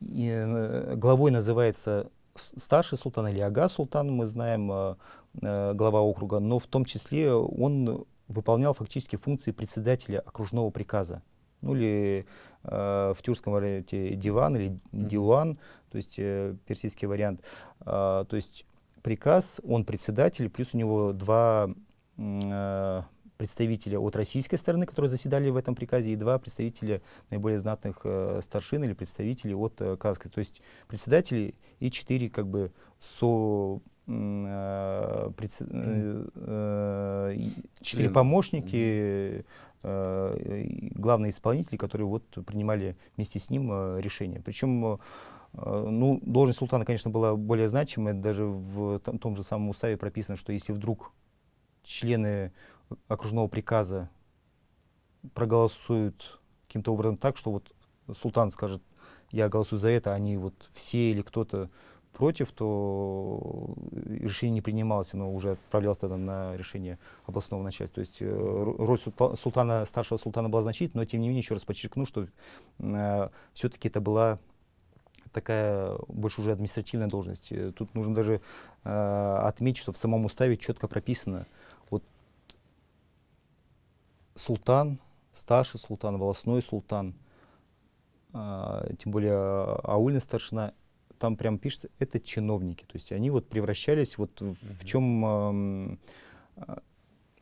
И, э, главой называется старший султан или ага султан, мы знаем, э, э, глава округа, но в том числе он выполнял фактически функции председателя окружного приказа. Ну или э, в тюркском варианте диван или диуан, то есть э, персидский вариант. Э, то есть приказ, он председатель, плюс у него два э, представителя от российской стороны, которые заседали в этом приказе, и два представителя наиболее знатных э, старшин или представителей от э, казахской. То есть председатели и четыре как бы со э, пред, э, э, четыре помощники, э, главные исполнители, которые вот принимали вместе с ним э, решения. Причем э, ну, должность султана, конечно, была более значимая. Даже в том же самом уставе прописано, что если вдруг члены окружного приказа проголосуют каким-то образом так, что вот султан скажет, я голосую за это, а они вот все или кто-то против, то решение не принималось, оно уже отправлялось тогда на решение областного начальства. То есть э, роль султана, старшего султана была значительной, но тем не менее, еще раз подчеркну, что э, все-таки это была такая больше уже административная должность. Э, тут нужно даже э, отметить, что в самом уставе четко прописано, э, султан, старший султан, волосной султан, э, тем более а, аульный старшина, там прям пишется, это чиновники. То есть они вот превращались, вот mm в чем э,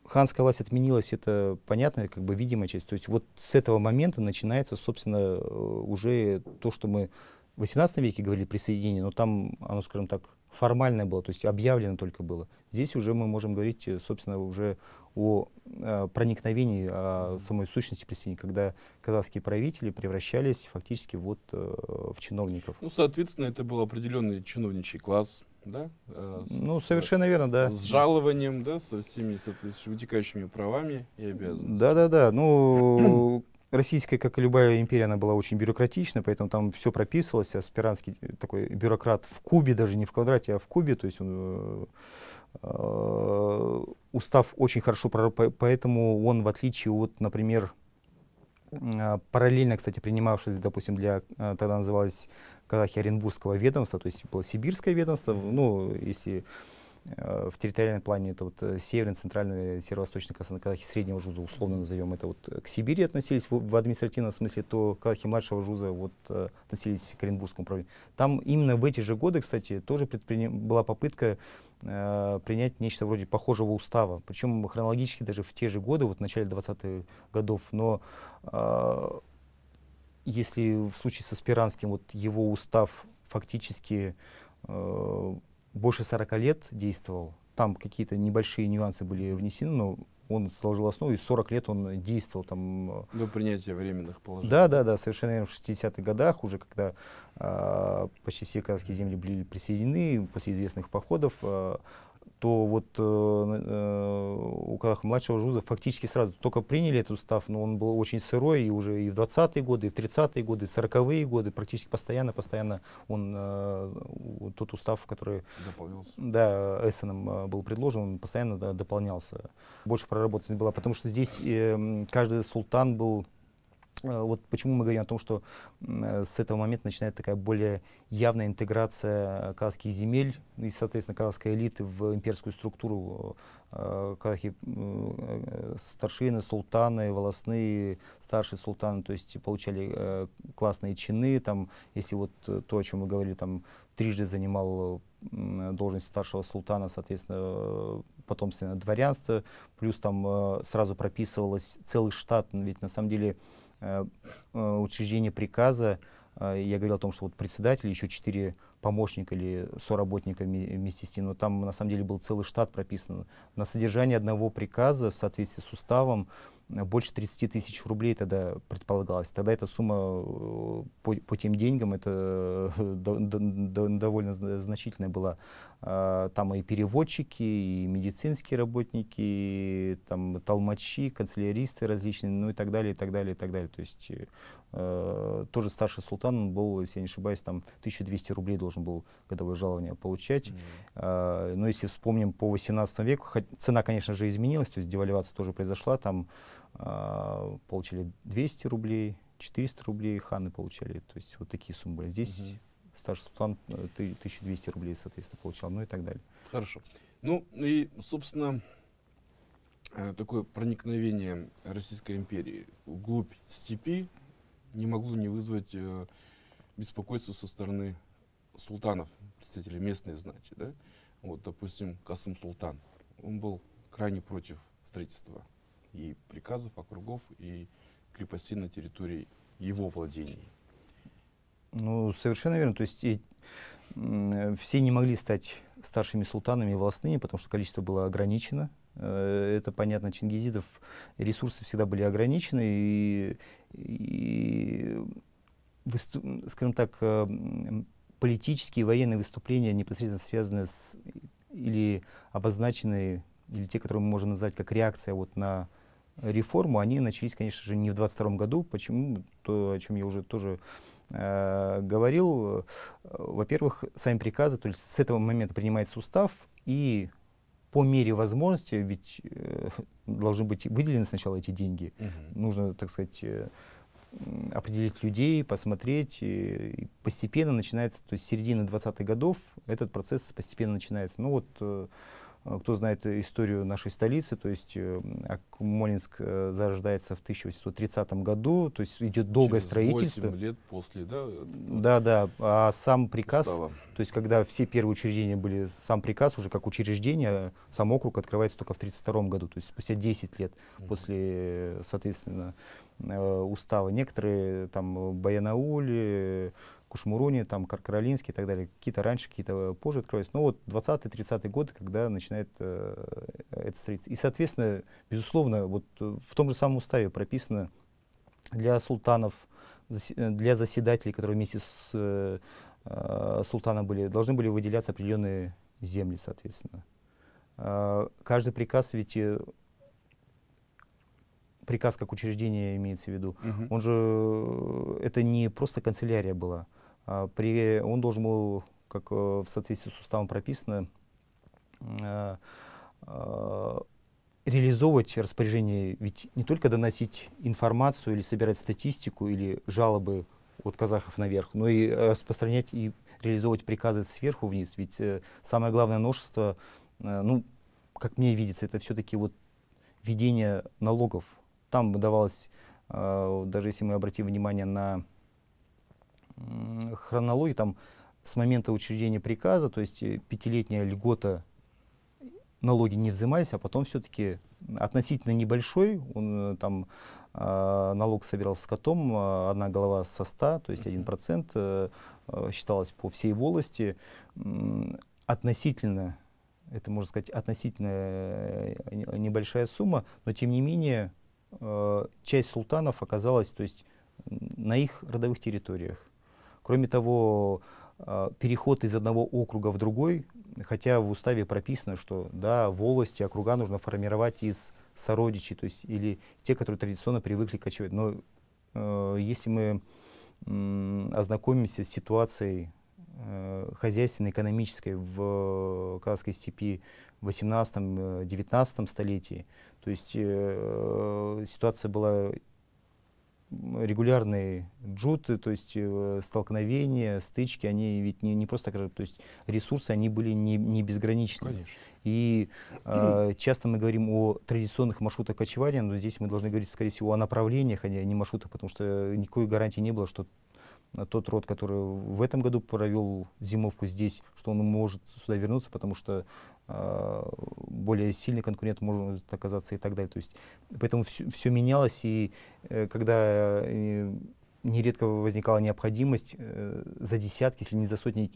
ханская власть отменилась, это понятная, как бы видимая часть. То есть вот с этого момента начинается, собственно, э, уже то, что мы в 18 веке говорили присоединение, но там оно, скажем так, формальное было, то есть объявлено только было. Здесь уже мы можем говорить, э, собственно, уже о э, проникновении о а, самой сущности присоединения, когда казахские правители превращались фактически вот э, в чиновников. Ну, соответственно, это был определенный чиновничий класс, да? Э, с, ну, совершенно с, верно, да. С жалованием, да, со всеми с вытекающими правами и обязанностями. Да-да-да, ну, *coughs* российская, как и любая империя, она была очень бюрократична, поэтому там все прописывалось, аспирантский такой бюрократ в кубе, даже не в квадрате, а в кубе, то есть он Э, устав очень хорошо поэтому он, в отличие от, например, э, параллельно, кстати, принимавшись, допустим, для, э, тогда называлось казахи Оренбургского ведомства, то есть было сибирское ведомство, ну, если Э, в территориальном плане это вот э, северный, центральный, северо-восточный Казахстан, казахи среднего жуза, условно назовем это, вот э, к Сибири относились в, в административном смысле, то казахи младшего жуза вот относились к Оренбургскому управлению. Там именно в эти же годы, кстати, тоже предприним, была попытка принять нечто вроде похожего устава, причем хронологически даже в те же годы, вот в начале 20-х годов, но э, если в случае со Спиранским вот его устав фактически э, больше 40 лет действовал. Там какие-то небольшие нюансы были внесены, но он сложил основу, и 40 лет он действовал там. Э, До принятия временных положений. Да, да, да, совершенно верно. В 60-х годах, уже когда э, почти все казахские земли были присоединены, после известных походов, э, что вот э, э у казах-младшего жуза фактически сразу только приняли этот устав, но он был очень сырой, и уже и в 20-е годы, и в 30-е годы, и 40-е годы, практически постоянно, постоянно он, э, тот устав, который... Да, Эссеном э, был предложен, он постоянно да, дополнялся. Больше проработанность была, потому что здесь э, каждый султан был Э, вот почему мы говорим о том, что э, с этого момента начинает такая более явная интеграция э, казахских земель и, соответственно, казахской элиты в имперскую структуру. Казахи, старшины, султаны, волосные, старшие султаны, то есть получали классные чины, там, если вот то, о чем мы говорили, там, трижды занимал должность старшего султана, соответственно, потомственное дворянство, плюс там сразу прописывалось целый штат, ведь на самом деле Э, э, учреждения приказа, э, я говорил о том, что вот председатель, еще четыре помощника или соработника вместе с ним, но там на самом деле был целый штат прописан. На содержание одного приказа в соответствии с уставом больше 30 тысяч рублей тогда предполагалось. Тогда эта сумма э, по, по тем деньгам, это э, до, до, довольно значительная была. А, там и переводчики, и медицинские работники, и там толмачи, канцеляристы различные, ну и так далее, и так далее, и так далее. То есть э, тоже старший султан был, если я не ошибаюсь, там 1200 рублей должен был годовое жалование получать. Mm -hmm. но если вспомним по 18 веку, цена, конечно же, изменилась, то есть девальвация тоже произошла, там э, а, получили 200 рублей, 400 рублей ханы получали, то есть вот такие суммы были. Здесь угу. старший султан э, 1200 рублей, соответственно, получал, ну и так далее. Хорошо. Ну и, собственно, э, такое проникновение Российской империи вглубь степи не могло не вызвать э, беспокойства со стороны султанов, представителей местные знати. Да? Вот, допустим, Касым Султан. Он был крайне против строительства и приказов, округов и крепостей на территории его владений. Ну, совершенно верно. То есть и, все не могли стать старшими султанами и властными, потому что количество было ограничено. Э, это понятно, чингизидов ресурсы всегда были ограничены, и, и скажем так, э, политические и военные выступления непосредственно связаны с или обозначены, или те, которые мы можем назвать как реакция вот на реформу, они начались, конечно же, не в 2022 году. Почему? То, о чем я уже тоже э, говорил. Во-первых, сами приказы, то есть с этого момента принимается устав, и по мере возможности, ведь э, должны быть выделены сначала эти деньги. Угу. Нужно, так сказать, э, определить людей, посмотреть. Э, и, постепенно начинается, то есть середина 20-х годов этот процесс постепенно начинается. Ну вот... Э, Э, кто знает историю нашей столицы, то есть э, Акмолинск э, зарождается в 1830 году, то есть идет долгое Через строительство. 8 лет после, да? Да, да. А сам приказ, устава. то есть когда все первые учреждения были, сам приказ уже как учреждение, сам округ открывается только в 1932 году, то есть спустя 10 лет после, соответственно, устава. Некоторые там Баянаули, Кушмуруни, там, Каролинский и так далее. Какие-то раньше, какие-то э, позже открывались. Но вот 20-30-е годы, когда начинает э, это строиться. И, соответственно, безусловно, вот э, в том же самом уставе прописано для султанов, э, для заседателей, которые вместе с э, э, султаном были, должны были выделяться определенные земли, соответственно. Э, каждый приказ ведь приказ как учреждение имеется в виду, угу. он же это не просто канцелярия была, а, при, он должен был, как э, в соответствии с уставом прописано, э, э, реализовывать распоряжение, ведь не только доносить информацию или собирать статистику или жалобы от казахов наверх, но и распространять и реализовывать приказы сверху вниз. Ведь э, самое главное множество, э, ну, как мне видится, это все-таки вот введение налогов. Там давалось, э, даже если мы обратим внимание на хронологии, там с момента учреждения приказа, то есть э, пятилетняя льгота налоги не взимались, а потом все-таки относительно небольшой, он э, там э, налог собирался с котом, а, одна голова со 100, то есть 1% э, э, считалось по всей волости. Относительно, это можно сказать, относительно небольшая сумма, но тем не менее часть султанов оказалась то есть, на их родовых территориях. Кроме того, э, переход из одного округа в другой, хотя в уставе прописано, что да, волости, округа нужно формировать из сородичей, то есть или те, которые традиционно привыкли кочевать. Но э, если мы э, ознакомимся с ситуацией э, хозяйственно-экономической в Казахской степи в 18-19 э, столетии, то есть э, ситуация была регулярные джуты, то есть э, столкновения, стычки, они ведь не, не просто, то есть ресурсы, они были не, не безграничны. Конечно. И э, часто мы говорим о традиционных маршрутах кочевания, но здесь мы должны говорить, скорее всего, о направлениях, а не маршрутах, потому что никакой гарантии не было, что тот род, который в этом году провел зимовку здесь, что он может сюда вернуться, потому что а, более сильный конкурент может оказаться и так далее. То есть, поэтому все, все менялось, и э, когда э, нередко возникала необходимость э, за десятки, если не за сотни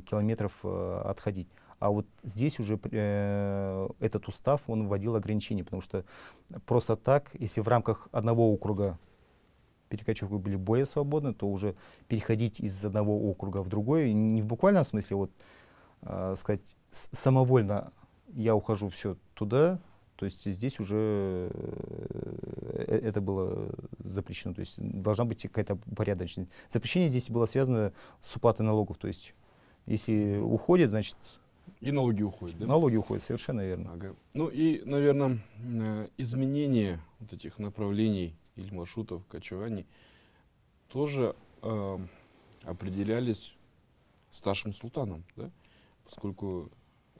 километров отходить. А вот здесь уже этот устав, он вводил ограничения, потому что просто так, если в рамках одного округа перекочевки были более свободны, то уже переходить из одного округа в другой, не в буквальном смысле, вот э, сказать, самовольно я ухожу все туда, то есть здесь уже э, э, это было запрещено, то есть должна быть какая-то порядочность. Запрещение здесь было связано с уплатой налогов, то есть если уходит, значит... И налоги уходят, да? Налоги уходят, совершенно верно. Ага. Ну и, наверное, э, изменение вот этих направлений или маршрутов кочеваний тоже э, определялись старшим султаном, да? поскольку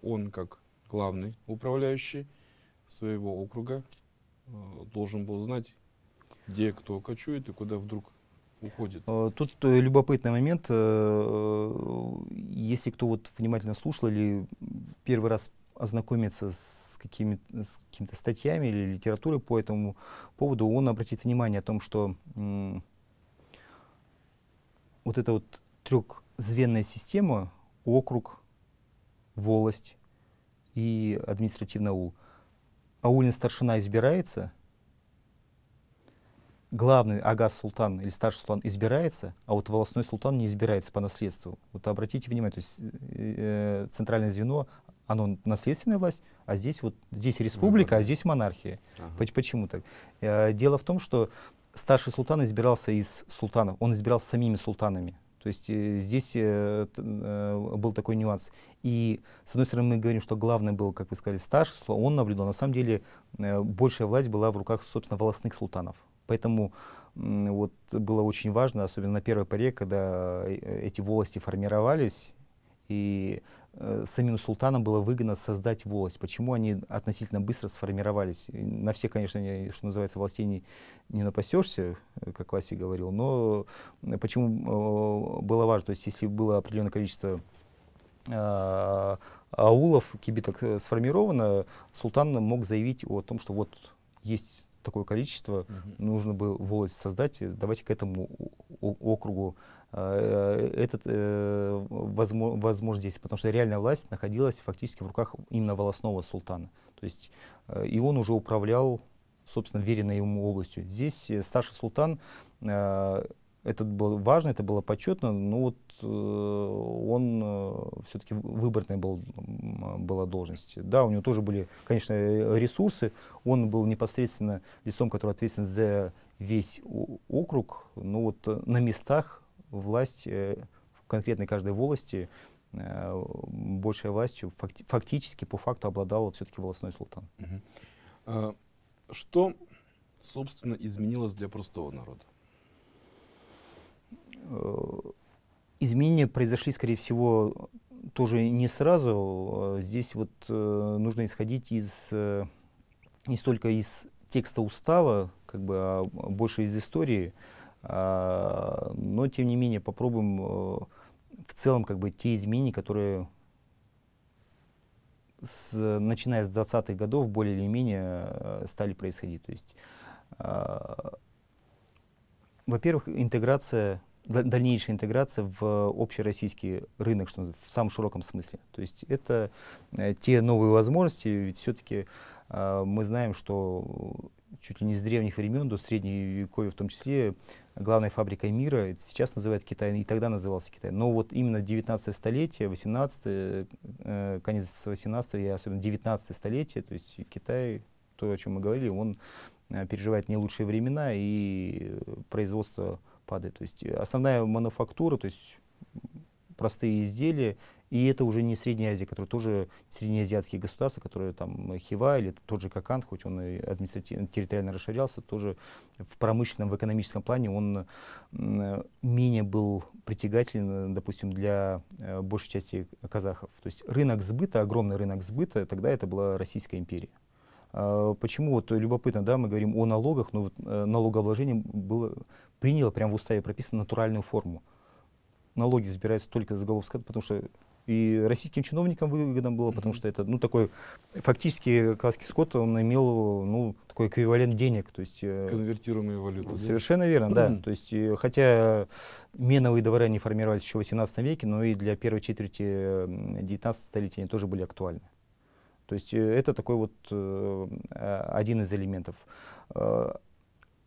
он, как главный управляющий своего округа, э, должен был знать, где кто кочует и куда вдруг уходит. Э, тут э, любопытный момент. Если кто вот внимательно слушал или первый раз ознакомиться с какими-то какими статьями или литературой по этому поводу, он обратит внимание о том, что вот эта вот трехзвенная система, округ, волость и административный аул. Аулин старшина избирается, главный агас султан или старший султан избирается, а вот волосной султан не избирается по наследству. Вот обратите внимание, то есть э, э центральное звено, оно наследственная власть, а здесь вот здесь ну республика, а здесь монархия. Ага. Почему так? Э, дело в том, что старший султан избирался из султанов, он избирался самими султанами. То есть э, здесь э, э, был такой нюанс. И, с одной стороны, мы говорим, что главное было, как вы сказали, стаж, он наблюдал. На самом деле, большая власть была в руках, собственно, волосных султанов. Поэтому вот, было очень важно, особенно на первой паре, когда эти волости формировались, и э, самим султанам было выгодно создать власть, почему они относительно быстро сформировались. На все, конечно, не, что называется, властей не, не напасешься, э, как Ласси говорил, но э, почему э, было важно, то есть если было определенное количество э, аулов, кибиток э, сформировано, султан мог заявить о том, что вот есть такое количество, угу. нужно бы волость создать, давайте к этому округу Э, этот, э, возможность здесь, потому что реальная власть находилась фактически в руках именно волосного султана. То есть э, и он уже управлял, собственно, веренной ему областью. Здесь старший султан, это было важно, это было почетно, но вот он все-таки выборная был, а, была должность. Да, у него тоже были, конечно, ресурсы, он был непосредственно лицом, который ответственен за весь округ, но вот на местах власть э, в конкретной каждой волости, э, большая власть фактически по факту обладала все-таки волосной султан. А, что, собственно, изменилось для простого народа? Э, изменения произошли, скорее всего, тоже не сразу. Здесь вот нужно исходить из не столько из текста устава, как бы, а больше из истории. А, но, тем не менее, попробуем э, в целом как бы те изменения, которые, с, начиная с 20-х годов, более или менее э, стали происходить. То есть, а, во-первых, интеграция дальнейшая интеграция в общероссийский рынок, что в самом широком смысле. То есть это э, те новые возможности, ведь все-таки а, мы знаем, что чуть ли не с древних времен, до средневековья в том числе, главная фабрика мира. Это сейчас называют Китай, и тогда назывался Китай. Но вот именно 19 столетие, 18 э, конец 18 и особенно 19 столетие, то есть Китай, то, о чем мы говорили, он э, переживает не лучшие времена, и э, производство падает. То есть э, основная мануфактура, то есть простые изделия, и это уже не Средняя Азия, которые тоже среднеазиатские государства, которые там э, Хива или тот же Какан, хоть он и административно, территориально расширялся, тоже в промышленном, в экономическом плане он менее был притягателен, допустим, для э, большей части казахов. То есть рынок сбыта, огромный рынок сбыта, тогда это была Российская империя. А, почему вот любопытно, да, мы говорим о налогах, но вот э, налогообложение было приняло прямо в уставе прописано натуральную форму налоги забираются только за голов скота, потому что и российским чиновникам выгодно было, потому что это, ну, такой, фактически казахский скот, он имел, ну, такой эквивалент денег, то есть... Э, Конвертируемые валюты. Совершенно да? верно, да. Mm -hmm. То есть, э, хотя меновые договора не формировались еще в 18 веке, но и для первой четверти 19 столетия они тоже были актуальны. То есть, э, это такой вот а, один из элементов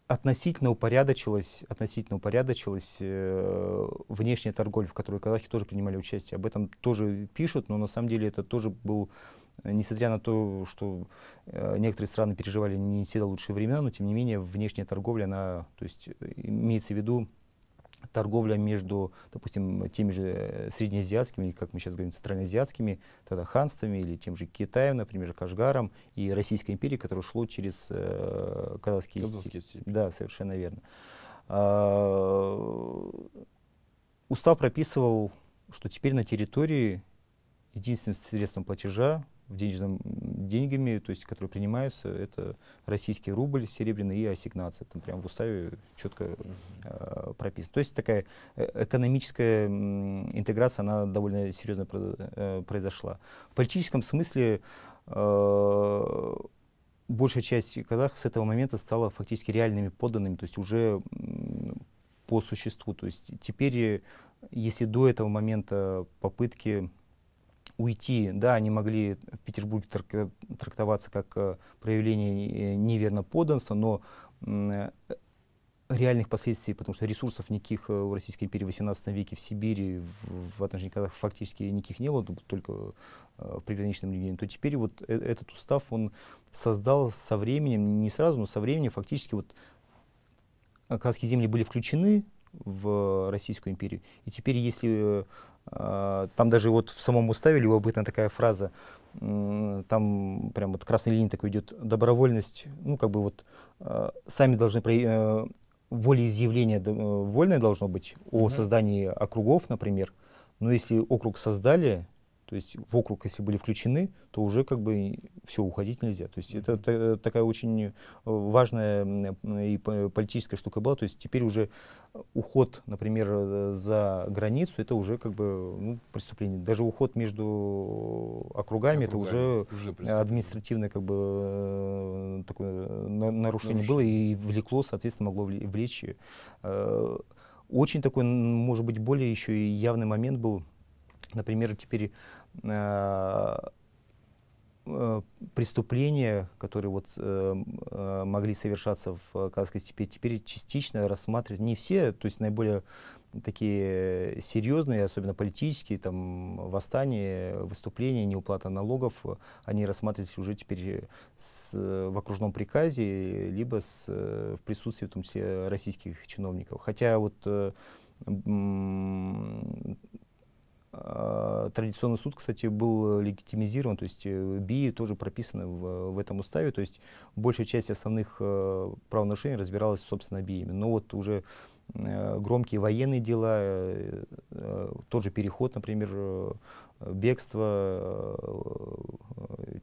относительно упорядочилась, относительно упорядочилась э, внешняя торговля, в которой казахи тоже принимали участие. Об этом тоже пишут, но на самом деле это тоже был, э, несмотря на то, что э, некоторые страны переживали не всегда лучшие времена, но тем не менее внешняя торговля, она, то есть э, имеется в виду торговля между, допустим, теми же э, среднеазиатскими, как мы сейчас говорим, центральноазиатскими тогда ханствами или тем же Китаем, например, Кашгаром и Российской империей, которая шло через э, Казахские, Казахские степи. степи. Да, совершенно верно. А, устав прописывал, что теперь на территории единственным средством платежа в денежном, деньгами, то есть, которые принимаются, это российский рубль, серебряный и ассигнация. Там прямо в уставе четко э, а, прописано. То есть такая э, экономическая интеграция, она довольно серьезно э, произошла. В политическом смысле э, большая часть казахов с этого момента стала фактически реальными подданными, то есть уже по существу. То есть теперь, если до этого момента попытки уйти, да, они могли в Петербурге трак трактоваться как э, проявление э, неверно подданства, но э, реальных последствий, потому что ресурсов никаких в Российской империи в XVIII веке в Сибири, в, в отношении которых фактически никаких не было, только э, приграничном регионе, то теперь вот этот устав он создал со временем, не сразу, но со временем фактически вот Казахские земли были включены в Российскую империю. И теперь, если а, там даже вот в самом уставе любопытная такая фраза, там прям вот красной линии такой идет добровольность, ну как бы вот а, сами должны про э, волеизъявление э, вольное должно быть о mm создании округов, например. Но если округ создали, то есть в округ, если были включены, то уже как бы все, уходить нельзя. То есть mm -hmm. это, это такая очень э, важная э, и политическая штука была. То есть теперь уже э, уход, например, за границу, это уже как бы ну, преступление. Даже уход между округами, округами. это уже, уже административное как бы такое на, нарушение было и влекло, соответственно, могло влечь. Очень такой, может быть, более еще и явный момент был – например, теперь э, э, преступления, которые вот, э, э могли совершаться в Казахской степи, теперь частично рассматривают не все, то есть наиболее такие серьезные, особенно политические, там, восстания, выступления, неуплата налогов, они рассматриваются уже теперь с, в окружном приказе, либо с, в присутствии, в том числе, российских чиновников. Хотя вот э, а, традиционный суд, кстати, был легитимизирован, то есть э, БИ тоже прописаны в, в этом уставе, то есть большая часть основных э, правонарушений разбиралась, собственно, БИ. Но вот уже э, громкие военные дела, тот же переход, например, бегство,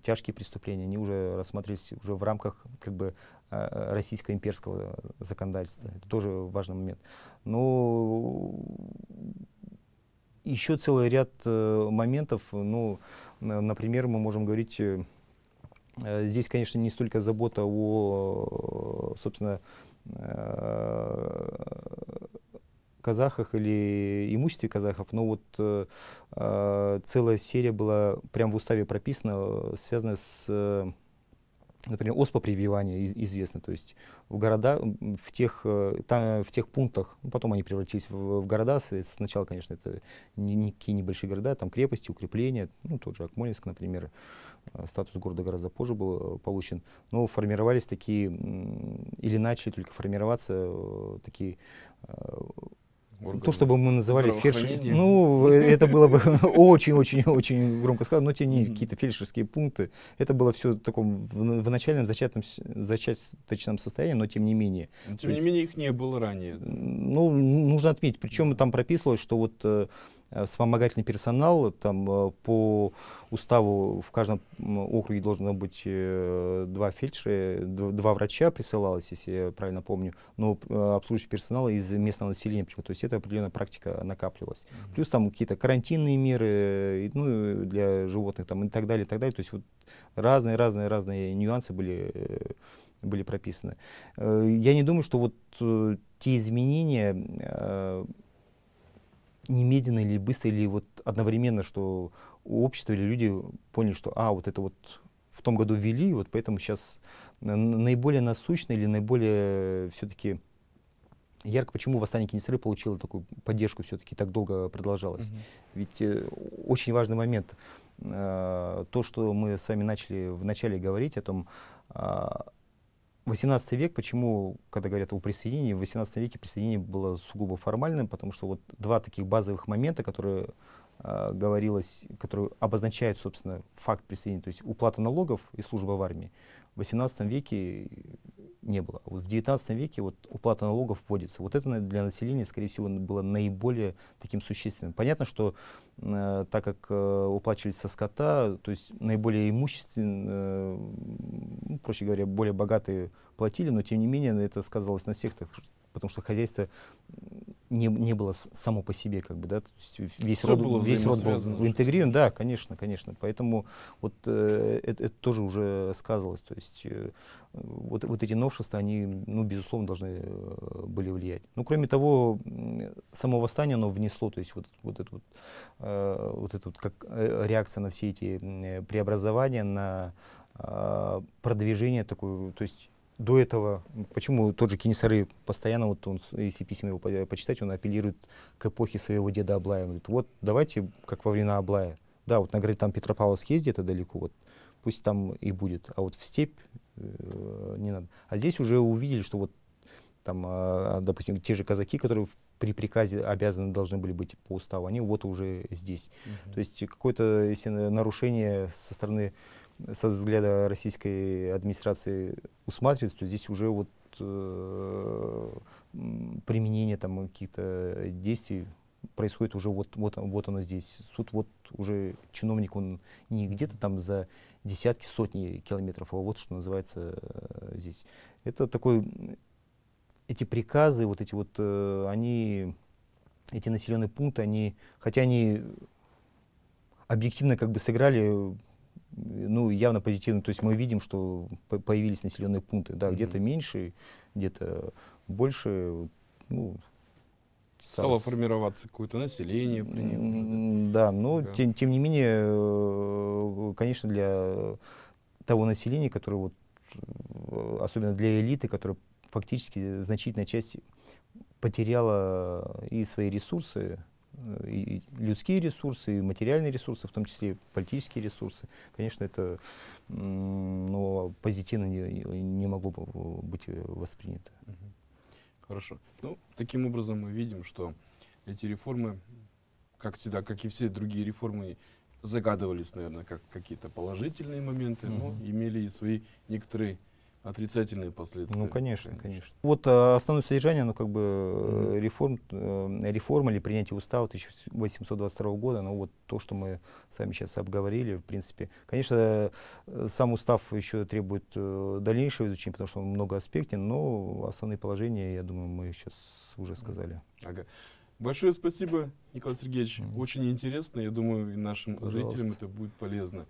тяжкие преступления, они уже рассматривались уже в рамках как бы российского имперского законодательства. Это тоже важный момент. Но еще целый ряд э, моментов. Ну, например, мы можем говорить... Э, э, здесь, конечно, не столько забота о, собственно, казахах или имуществе казахов, но вот э, целая серия была прямо в уставе прописана, связанная с например, оспа прививания известно, то есть в города, в тех, э, там, в тех пунктах, ну, потом они превратились в, в города, сначала, конечно, это некие небольшие города, там крепости, укрепления, ну, тот же Акмолинск, например, э, статус города гораздо позже был э, получен, но формировались такие, или начали только формироваться такие органы. То, чтобы мы называли фельдшерские, ну, э, это было бы очень-очень-очень *laughs* громко сказано, но тем не менее, какие-то фельдшерские пункты, это было все в таком в начальном зачатом, зачаточном состоянии, но тем не менее. тем не менее, их не было ранее. Ну, нужно отметить, причем там прописывалось, что вот э, Э, вспомогательный персонал, там э, по уставу в каждом округе должно быть э, два фельдшера, два врача присылалось, если я правильно помню, но обслуживающий персонал из местного населения, то есть это определенная практика накапливалась. Mm -hmm. Плюс там какие-то карантинные меры ну, для животных там, и так далее, и так далее. То есть вот разные-разные-разные нюансы были были прописаны. Я не думаю, что вот те изменения немедленно или быстро, или вот одновременно, что общество или люди поняли, что а, вот это вот в том году ввели, вот поэтому сейчас наиболее насущно или наиболее все-таки ярко, почему восстание Кенесары получило такую поддержку все-таки, так долго продолжалось. Mm -hmm. Ведь э, очень важный момент, э, то, что мы с вами начали вначале говорить о том, э, 18 век, почему, когда говорят о присоединении, в 18 веке присоединение было сугубо формальным, потому что вот два таких базовых момента, которые э, говорилось, которые обозначают, собственно, факт присоединения, то есть уплата налогов и служба в армии, в 18 веке не было. Вот в 19 веке вот уплата налогов вводится. Вот это для населения, скорее всего, было наиболее таким существенным. Понятно, что э, так как э, уплачивались со скота, то есть наиболее имущественные, э, ну, проще говоря, более богатые платили, но тем не менее это сказалось на всех, так, потому что хозяйство не, не было само по себе, как бы, да, то есть весь Все род, было весь род был интегрирован, да, конечно, конечно, поэтому вот э, это, это тоже уже сказывалось, то есть э, вот, вот эти новшества, они, ну, безусловно, должны э, были влиять. Ну, кроме того, само восстание, оно внесло, то есть вот, вот это вот, э, вот это вот как э, реакция на все эти преобразования, на э, продвижение такое, то есть до этого, почему тот же Кенесары постоянно, вот он, если письма его почитать, он апеллирует к эпохе своего деда Аблая. Он говорит, вот давайте, как во времена Аблая. Да, вот на говорит, там Петропавловск есть где-то далеко, вот пусть там и будет, а вот в степь э, не надо. А здесь уже увидели, что вот там, э, допустим, те же казаки, которые в, при приказе обязаны должны были быть по уставу, они вот уже здесь. Mm То есть какое-то, если нарушение со стороны со взгляда российской администрации усматривается, то здесь уже вот э, применение там каких-то действий происходит уже вот, вот, вот оно здесь. Суд вот уже чиновник, он не где-то там за десятки, сотни километров, а вот что называется э, здесь. Это такой, эти приказы, вот эти вот, э, они, эти населенные пункты, они, хотя они объективно как бы сыграли ну, явно позитивно. То есть мы видим, что появились населенные пункты. Да, mm-hmm. где-то меньше, где-то больше. Ну, Стало с... формироваться какое-то население при нем. Уже, да? да, но да. Тем, тем не менее, э, конечно, для того населения, которое вот, э, особенно для элиты, которая фактически значительная часть потеряла и свои ресурсы, и людские ресурсы, и материальные ресурсы, в том числе и политические ресурсы. Конечно, это но ну, позитивно не, не могло быть воспринято. Хорошо. Ну, таким образом мы видим, что эти реформы, как всегда, как и все другие реформы, загадывались, наверное, как какие-то положительные моменты, mm но имели и свои некоторые отрицательные последствия. Ну, конечно, конечно. конечно. Вот а, основное содержание, оно как бы mm-hmm. реформ, э, реформа или принятие устава 1822 года, ну вот то, что мы с вами сейчас обговорили, в принципе. Конечно, э, сам устав еще требует э, дальнейшего изучения, потому что он много аспектен, но основные положения, я думаю, мы сейчас уже сказали. Ага. Большое спасибо, Николай Сергеевич. Mm-hmm. Очень интересно, я думаю, и нашим Пожалуйста. зрителям это будет полезно.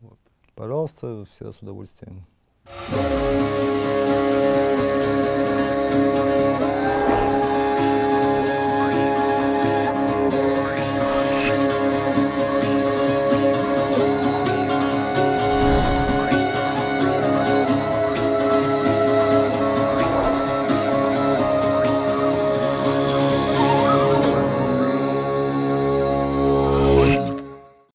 Вот. Пожалуйста, всегда с удовольствием. Thank you.